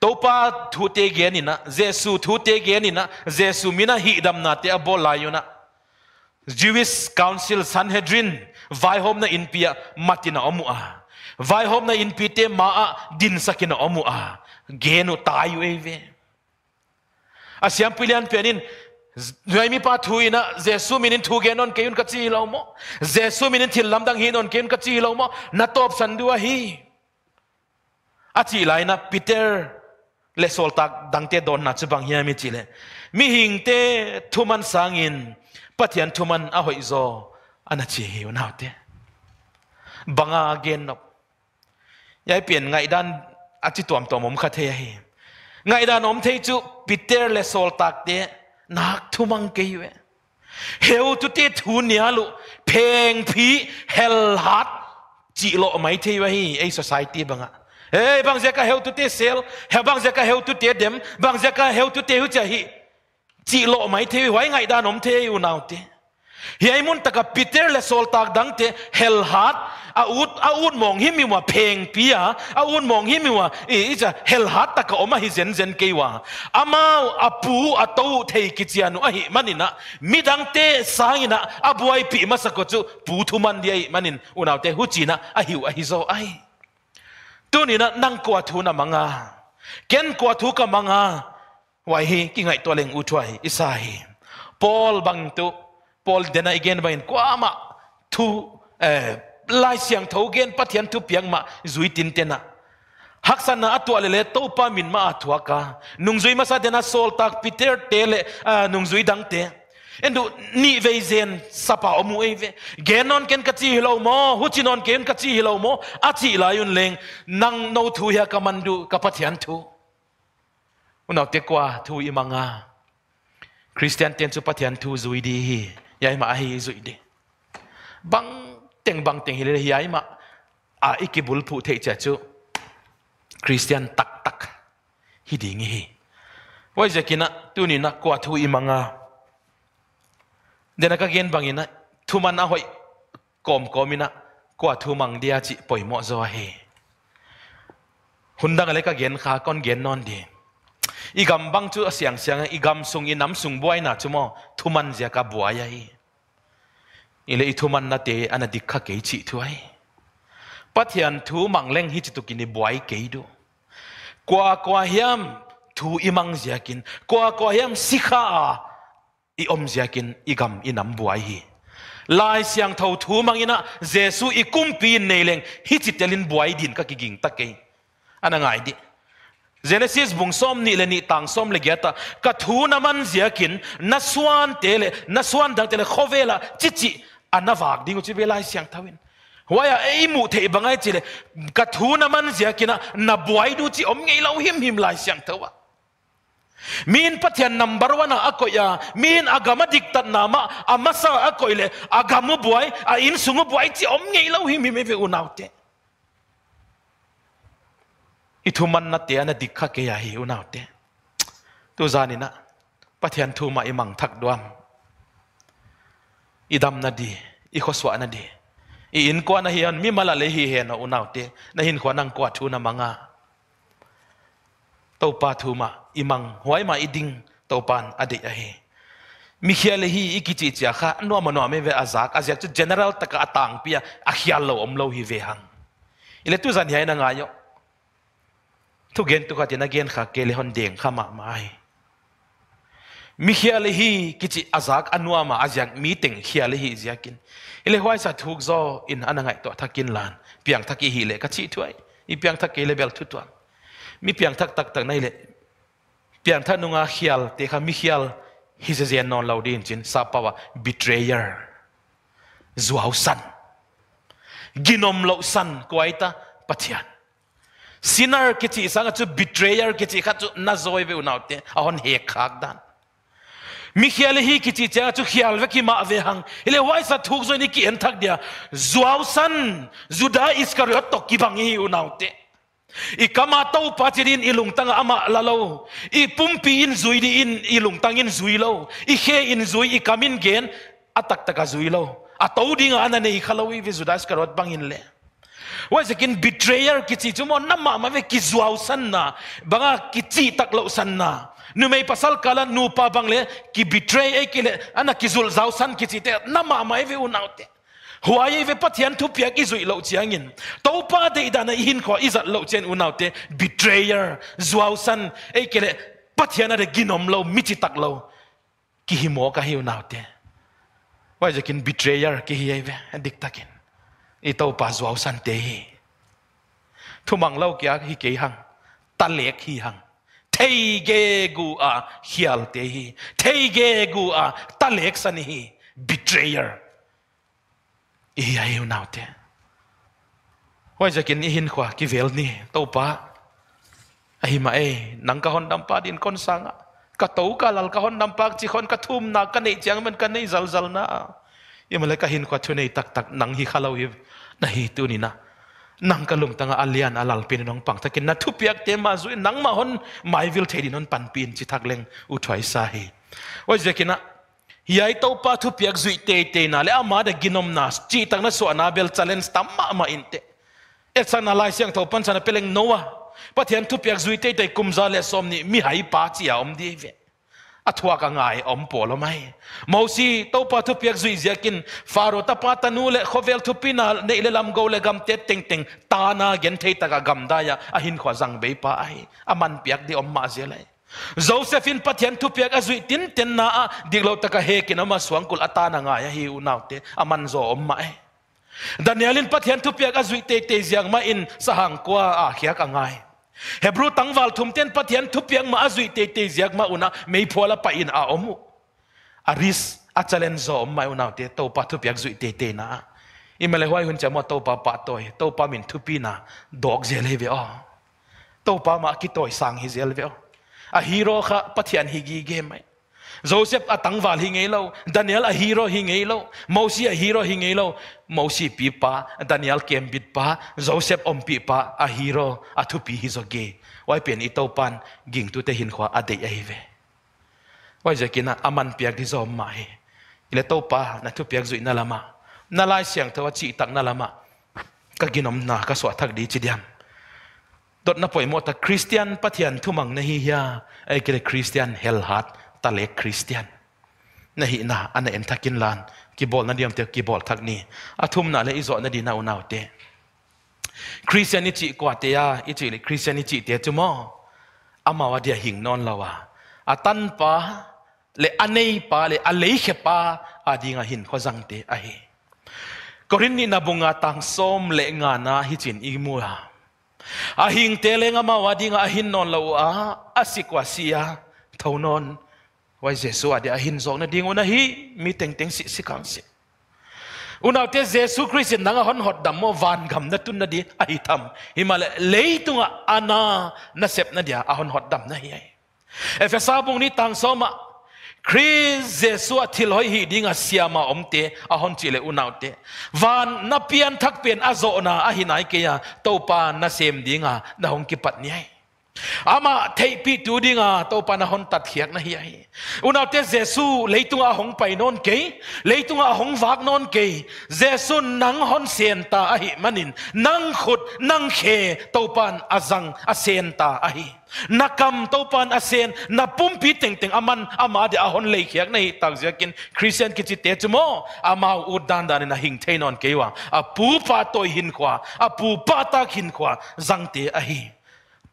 topa thu te genina jesu thu te genina jesu mina hi dam na te abol layuna Jewish Council Sanhedrin vai hôm nay in pia matina omu a vai hôm nay in pite ma a din sakina omu a genu tayu eve asiam pilian pianin nuai mi pa thui na jesu minin thu genon non keun kachi lo mo jesu minin thil lam dang hinon non keun kachi lo mo na top san dua hi chi lai na peter le sol tak dang te don na chu bang hiam mi chile mi hing te thuman sangin pathian thuman a hoi zo anh chỉ hiểu nào thế bằng à gen nộp yai biển ngày đan anh chỉ tuam tuam om khát thế hi ngày đan om thấy chú Peter le sol tak thế nak thu mang cái vậy hiểu tu thế thu nia lu phèn phí hell hard chỉ lộ mấy thế vậy hi ai society banga, à Hey, bang zeka heu tu te sel, he bang zeka heu tu te dem, bang zeka heu tu te hu chahi. Chỉ lộ mấy thế hoài ngày đàn ông thế yêu nào thế hi ai mun taka peter le sol tak dang te hel hat a ut a ut mong hi mi wa pheng pia a ut mong hi mi wa e i e cha hel hat taka oma hi zen zen ke wa ama apu ato thei ki chianu a hi manina mi dang te sangina abuai pi ma sako chu pu thu man dia manin unaw te hu china a hiu a hi zo ai tunina nang kwa thu na manga ken kwa thu ka manga wai hi ki ngai to leng u thwai isai paul bang tu Paul dena igen bain kwa ma thu eh, lai siang thâu gen pathian thu piang ma zui tin tena haksan na atwa le to pa min ma atwa ka nung zui ma sa dena sol tak peter tele eh, nung zui dang te endu ni ve zen sapa omu eve genon ken ka chi hilo mo huchinon ken ka chi hilo mo achi la yun leng nang no thu ya kamandu ka pathian thu unaw te kwa thu imanga christian ten chu pathian thu zui di hi yai ma hi zui de bang teng bang teng hi le yai ma a ikibul thu the cha chu christian tak tak hi ding hi wai tu ni na kwa thu imanga dena ka gen bang ina bangina man a hoi kom ina kwa thu mang dia chi poimo zo he hundang le ka gen kha kon gen non ding i gam bang chu siang siang i gam sung i nam sung buai na chumo thuman zia ka buai ai ile i thuman na te ana dikha ke chi thu ai pathian thu mangleng hi chitu kini buai ke du kwa kwa hiam thu imang zia kin kwa kwa hiam sikha a i om zia kin i gam i nam buai hi lai siang thau thu mangina jesu i kumpi neleng hi chitelin buai din ka kiging takai ana ngai di Genesis bung som ni le ni tang som le giata ka thu na man ziakin na suan tele na suan dang tele khovela chi chi anawak dingo chi belai siang thawin waya ei mu the bangai chile ka thu na man ziakina na buai du chi om ngei lo him him lai siang thawa min pathian number 1 a akoya min agama diktat nama amasa akoile agamu buai a in sungu buai chi om ngei lo him him ve unaute อิทุมันนัตเตนะดิขะเกียหิอุนาวเตตูจานินะปะเทียนทูมาอิมังทักดวมอิดัมนาดีอิขสวานาดีอิอินกวานะเฮียนมิมาละเลฮีเฮนอุนาวเตนะหินขวานังกวาทูนะมังอาตัวปาทูมาอิมังหวยมาอิดิงตัวปานอดีอะเฮมิเขียเลฮีอิกิจิจิอาค่ะนัวมโนเมเวอาซักอาจักจุ general ตะกะตังเปียอาเขียลโลอมโลฮีเวหังอิเลตุจันเฮียนางายอทุกเย็นทุกอาทิตย์นักเรียนขาเกลี่ยคนเด้งขามาไม่มิเขียเลยฮีกิจอาจักอันว่ามาอาจักมีติงเขียเลยฮีจะกินเลี้ยงไว้สัตว์ทุกโซอินอันไงตัวทักกินลานเพียงทักกิฮิเลยกัจจิถ้วยอีเพียงทักกิเลเบลทุตวันมีเพียงทักตักตักนั่นเลยเพียงทักนุงอาเขียลเตะขามิเขียลฮิเซียนนอนเลาดีนจินซาปาวะ betrayer จัวเอาสันกินอมเลาสันกวยตาปัจจัย sinner kia chi sang cho betrayer kia, chi kha cho na zoi ve unaute ahon he khak dan mi khial hi kia chi cha cho khial ve ki ma về hang ile wai sa thuk zoi ni ki thắc thak dia zuaw san juda iskariot to ki bang hi unaute i kama to pa chirin ilung tanga ama lalo i pumpi in zui di in ilung tang in zui lo i he in zui i kamin gen atak taka zui lo atau dinga anane i khalawi ve juda Karot bang in le ว่าจะกิน betrayer กิจิจุมอนน้ำมามาเวกิจวาวสันนะบังกิจิตักเลวสันนะนูไม่พัสดุกาลนูปาบังเลกิ betray ไอ้กิเลอันนั้นกิจุลจาวสันกิจิเตน้ำมามาเวอุนเอาเตหัวยี่เวปัทยันทุพยากิจุยเลวเจียงินตัวป้าเดดานะหินขออิจัดเลวเจียนอุนเอาเต betrayer จวาวสันไอ้กิเลปัทยันอะไรกินอมเลวมิจิตักเลวกิหิโมกะหิอุนเอาเตว่าจะกิน betrayer กิฮิเอเวอันดิกตักินอีตัวปาจวาวสันเตทุมังเล่าเกียฮิเกหังตะเล็กฮิหังเทเกกูอาเฮียลเตฮีเทเกกูอาตะเล็กสันฮี betrayer อีไอยูนาวเตว่าจะกินอีหินขวากิเวลนี่ตัวปาไอ้มาเอ้นังกะฮอนดัมปาดินคนสังก็ตัวกะลัลกะฮอนดัมปากจิคนกะทุ่มนักกันไอจังมันกันไอจัลจัลนะยังมาเลยกะหินขวาทุนไอตักตักนังฮิข้าเลวฮิ na hi tu ni na nang ka lung tanga alian alal pin nong pang takin na thu piak te ma zui nang ma hon mai vil thei non pan pin chi thak leng u thoi sa hi oi zekina hiai to pa thu piak zui te te na le ama da ginom na chi tang na so na bel challenge tam ma ma in te e chana lai siang tho pan chana peleng nowa pathian thu piak zui te te kum za le som ni mi hai pa chi a om di ve a thua ka ngai om polo mai mosi to pa thu piak zui zekin faro ta pa tanu le khovel thu pina ne le lam go le gam te teng teng ta na gen thei ta ka gam da ya a hin khwa jang be pa ai aman piak di om ma ze lai Josephin pathian thu piak zui tin ten na a diglo taka he kin kinama swangkul atana nga ya hi te aman zo om ma ai Danielin pathian thu piak zui te te ziang ma in sahang kwa a khiak ngai Hebrew tangval thum ten patian thupiang ma azui te te ziak ma una mei phola pa in a omu. Aris a challenge zo mai una te to pa thupiang zui te te na. Imale hwai hun chama to pa pa toy to pa min thupi na dog zel hebe a. To pa ma ki toy sang hi zel ve. A hero kha patian hi gi ge mai. Joseph a tangwal hi ngei lo Daniel a hero hi ngei lo Mosi a hero hi ngei lo Moses pi pa Daniel kem bit pa Joseph om pi pa a hero a thu pi hi zoge wai pen i to pan ging tu te hin khwa a dei a hi ve wai je kina aman piak di zo mai ile to pa na thu piak zui na lama na lai siang thawa à chi tak na lama ka ginom na ka swa thak di chi diam dot na poi ta christian pathian thumang na hi ya ai kire christian hell hat ta le Christian na hi na em thắc thakin lan ki bol na diam te ki bol thak ni athum na le izo na di na unaw te Christianity ko te ya ichi le Christianity te à ama wa dia hing non à, à tan pa le anei pa le alei khe pa à đi adinga hin khozang te hì, hi rin ni na bunga tang som le nga na hi chin i mu ya a hing te le nga ma wa dinga hin non lawa asikwasia non wa jesu ade a hin zok na ding ona hi mi teng teng si si kang si unaw te Jesus christ nanga hon hot dam mo van gam na tun na di a hi tham himala leitunga ana na sep na dia a hon hot dam na hi ai efesa Sabung ni tang so ma Chris Jesu athil hoi hi dinga siama omte ahon chile unaute van na pian thak pen azo na ahinai ke ya topa na sem dinga na hong ki pat ni hai อามาเทปีตูดิงาตัวปานาฮอตัดเขียกนะเฮียอุณาเตเจสูเลยตุงอาหงไปนนเกยเลยตุงอาหงวักนนเกยเจสูนังหงเซียนตาอหิมันินนังขุดนังเขโตปานอาจังอาเซียนตาอหินักกรรมตัวปานอาเซียนนับปุ่มพีติงติงอามันอามาเดอาหงเลยเขียกนะตักเสียกินคริสเตียนกิจเตจมออามาอุดดานดานินหิงเทนนเกยว่าอาปูปาตโตหินขวาอาปูปาตาหินขวาจังเตอหิ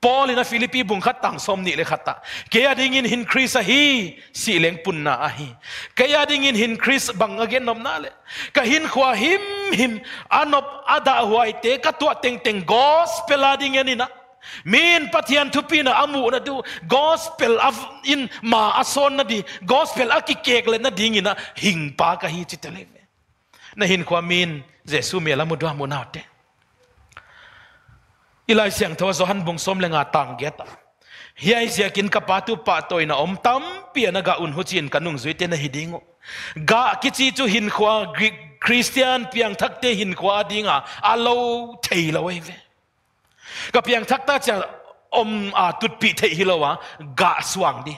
Paul in a Philippi bung khát tang som ni le khata kaya ding in hin Chris hi si leng pun na a hi kaya ding hin Chris bang again nom na le ka hin him him anop ada huai te ka teng teng gospel ading in na min pathian thu na amu na du gospel of in ma ason na di gospel a ki kek le na ding na hing pa ka chitale na hin khwa min jesu me la mu mu na te ilai siang thawa zo bung som lenga tang ge ta hiai sia kin ka pa pa toy na om tam pi na ga un hu chin kanung zui te na hidingo ga ki chi chu hin khwa christian piang thak te hin khwa dinga alo thei lo we ve ka piang thak ta cha om a tut pi thei hi ga swang di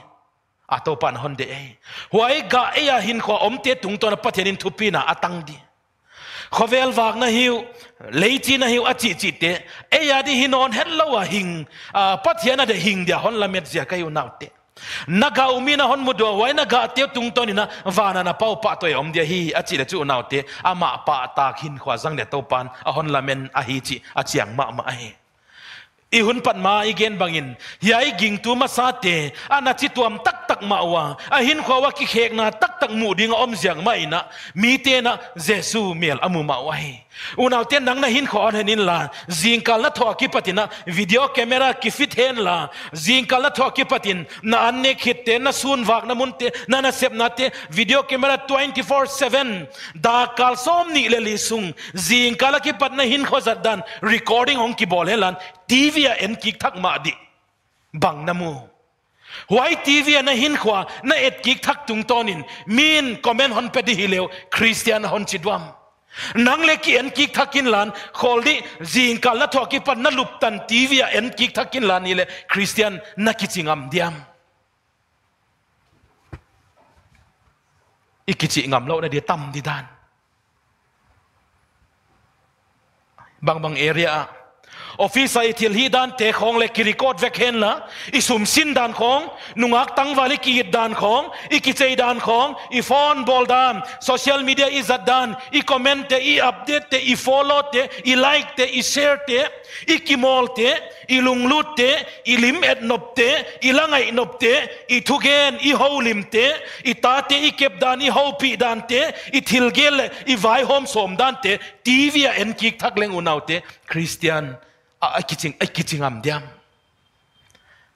a to pan hon de e huai ga e ya hin khwa om te tung to na pathian in pi na atang di khovel vak na hiu lấy chi na hiu achi chi te e ya di hin on hello a hing a pathiana de hing dia hon lamet zia kai unaute naga umina hon mudo wai naga te tung toni na vana na pau pa toy om dia hi achi le chu unaute ama pa ta hin khoa jang le to pan a hon men a hi chi achiang ma ma a hi i hun pan ma i gen bangin yai ging tu ma sa te ana chi tuam tak tak ma wa a hin khawa ki khek na tak tak mu ding om jiang mai na mi te na jesu mel amu ma wa hi उनाव ते नंग ना हिन खोन हिन ला जिंग काल ना थो की पतिना वीडियो कैमरा की फिट हेन ला जिंग काल ना थो की पतिन ना अन्य खिते ना सुन वाग ना मुनते ना ना सेप नाते वीडियो कैमरा 24/7 दा काल सोम नि ले लिसुंग जिंग काल की पत ना हिन खो जदन रिकॉर्डिंग हों की बोल हेलन टीवी एन की थक मा दी बंग नमु Why TV na hin khwa na et kik thak tung tonin min comment hon pe di hileo Christian hon chidwam. นังเล็กเอ็นกิกทักกินลานขอลดิจิงกันละทอกิปันนลุบตันทีวีเอ็นกิกทักกินลานนี่แหละคริสเตียนนักกิจิงอัมเดียมอีกิจิงอัมเราเนี่ยตั้มดีดานบางบางเอเรีย office ai til hidan te khong le kirikot vek hen la i sum sin dan khong nungak tang wali ki dan khong i ki chei dan khong i phone bol dan social media is a dan i comment te i update te i follow te i like te i share te i ki mol te i lung lut te i lim et nop te i langai nop te i thugen i ho lim te i ta te i kep dan i ho pi dan te i thil gel i vai hom som dan te tv en kik thak leng unaute christian ai kitchen ai kitchen am diam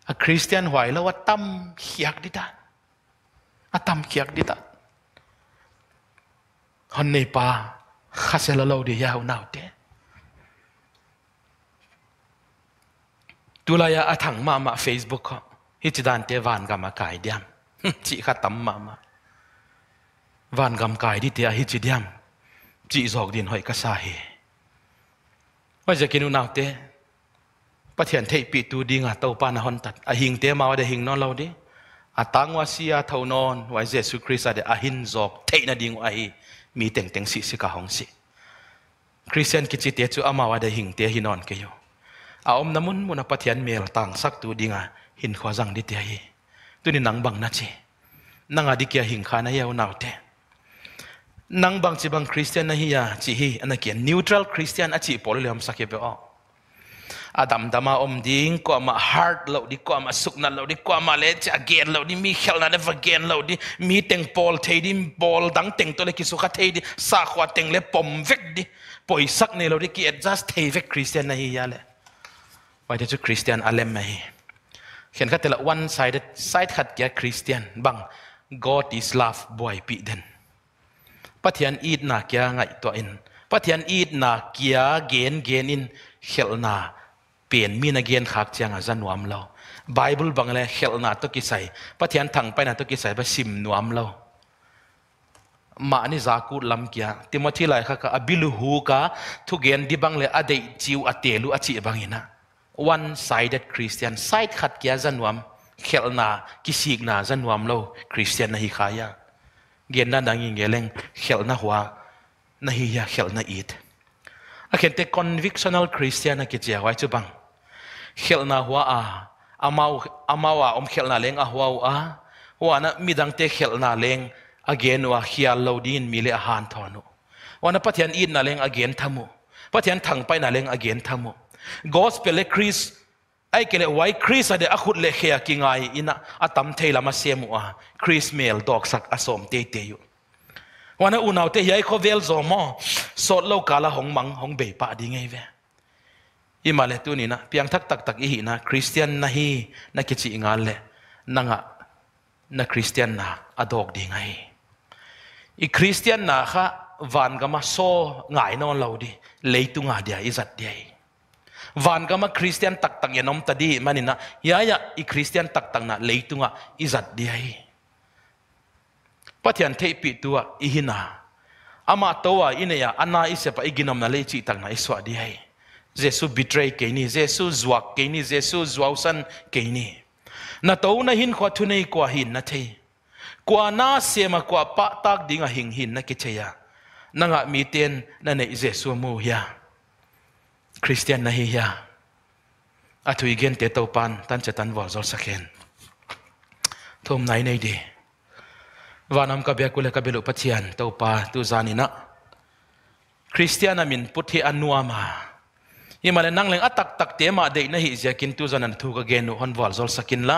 a christian hoài lo tam hiak đi ta a tam hiak đi ta hôm nay pa khasela lo đi yau nau te tulaya a thang ma ma facebook họ hi chi dan te van ga ma kai diam chỉ kha tam ma ma van gam cài đi te a hi chi diam chi zok din hoi ka sa he wa ja kinu nau te ปะเทียนเทปดตูดีงาเต้าปานะฮอนตัดอหิงเตมาว่าเดหิงนอนเราดิอาตังวาสียเท่านอนว่าเยซูคริสต์อะเดอหินจอกเทนดิงว่ามีเต็งเต็งสิสิกาหงสิคริสเตียนกิจิเตจูอามาว่าเดหิงเตหินอนเกยอาอมน้ำมันมุนปะเทียนเมลต่างสักตูดีงาหินขวาจังดิเตียตัวนี้นังบังนะชีนังอดีกียหิงขานายาวนาเตนังบังจีบังคริสเตียนนะฮิยาจีฮีอันนั้นเกียนิวทรัลคริสเตียนอจีปอลเลียมสักเยเบอ adam dama om ding ko ama heart lo di ko ama sukna lo di ko ama le cha gen lo di mi khel na le va gen lo di mi teng pol thei di pol dang teng to le ki su kha thei di sa khwa teng le pom vek di poi sak ne lo di ki adjust thei vek christian na hi ya le wai te chu christian alem à ma hi khen kha tela one sided side khat kya christian bang god is love boy pi den pathian id na kya ngai to in pathian id na kya gen gen in khel na mi min again khak chang a zan nuam lo bible bang le khel na to ki sai pathian thang pa na to ki sai ba sim nuam lo ma ni za ku lam kya timothy lai kha ka abilu hu ka thu gen di bang le ade chiu atelu achi bangina one sided christian side khat kya zanwam khelna kisik na zanwam lo christian na hi khaya gen na dangi ngeleng khelna hua na hi ya khelna it akhen te convictional christian na ki chia wai chu bang ขลนนาหัวอาอมาวอามาวอมเขลนนาเลงอหัวอาวานะมีดังเตเขลนนาเลงอเกนวะเขียลเราดินมีเลอาหานทอนุวานะพัฒน์อินนาเลงอเกนทามุพัฒน์นถังไปนาเลงอเกนทามุกอสเปเลคริสไอเกเลไวคริสอาะเดอขุดเลเขียกิงไงอินะอะตัมเทลามาเสียมัวคริสเมลดอกสักอสมเตเตยุวันนั้นอุณาวเตยัยเขาเวลโซมอสดเลวกาลาหงมังหงเบปะดีไงเว ima le tu ni na piang thak tak tak i hi na christian na hi na ki chi ngal le na nga na christian na adok di ngai i christian na kha van gama so ngai non lo di leitu nga dia izat dia van gama christian tak tak yanom tadi manina ya ya i christian tak tak na leitu nga izat dia pathian thei pi tuwa ihina ama towa ineya ana isepa iginam na lechi tak na iswa dia Giêsu betray cái ni Giêsu zuak cái ni Giêsu zuaw san cái ni na tàu na hin khóa thu này qua hin na thấy qua na xe mà qua pa tak đi a hình hin na cái thấy à na ngạ mi tiền na này Giêsu mu ya Christian na hi ya à thui gen te tàu pan tan chả tan vào rồi sakhen thôm nay này đi và nam cà bia kule cà bia lu patian tàu pa tu zanina Christian amin puti anuama hi malen nang leng atak tak te mà de nó hi zia kinh tu zan an thu ka genu hon wal zol sakin la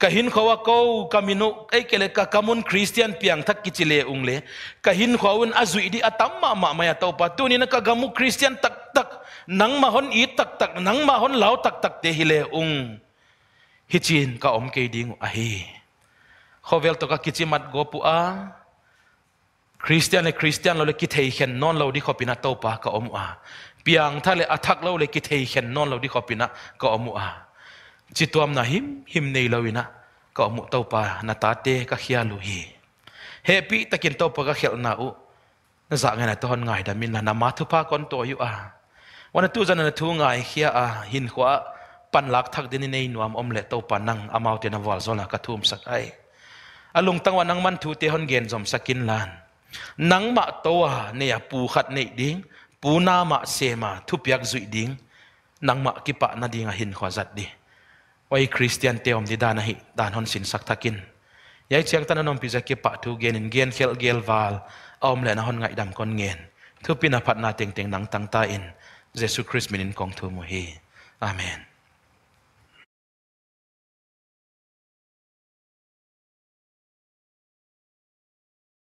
ka hin khawa ko kaminu ei kele ka kamun christian piang thak kichile ungle ka hin khawun azui di atam ma ma maya to pa tu ni na ka gamu christian tak tak nang ma hon i tak tak nang ma hon lau tak tak te hile ung hi chin ka om ke ding a hi khovel to ka kichimat go pu a Christian le Christian lo le ki thei khen non lo di khopina to pa ka om a ปียงทะเลอัทักเราเลยกิเทยเข็นนอนเราดีขอปินะก็อมุอาจิตตัวมนาหิมหิมในเราวินะก็อมุเต้าปานาตาเตกเขียลุฮีเฮปีตะกินเต้าปะกเขียลนาอุนั่ไสังเงนตอนง่ายดามินละนามาทุพากันตัวอยู่อาวันนั้นตจันนันทุ่งง่ายเขียอาหินขวาปันลักทักดินในนวมอมเลตเต้าปานังอามาวเตนวอลโซนักทุ่มสักไออลุงตั้งวันนังมันทูเตหอนเกนจอมสกินลานนังมะตัวเนี่ยปูขัดในดิ้ง puna ma sema thu piak zui ding nang ma kipa na ding a hin khwazat di wai christian te om di dana hi dan hon sin sak takin yai chiang tan anom pisa kipa thu gen in gen khel gel wal om le na hon ngai dam kon ngen thu pina phat na teng teng nang tang ta in jesus christ min in kong thu mu hi amen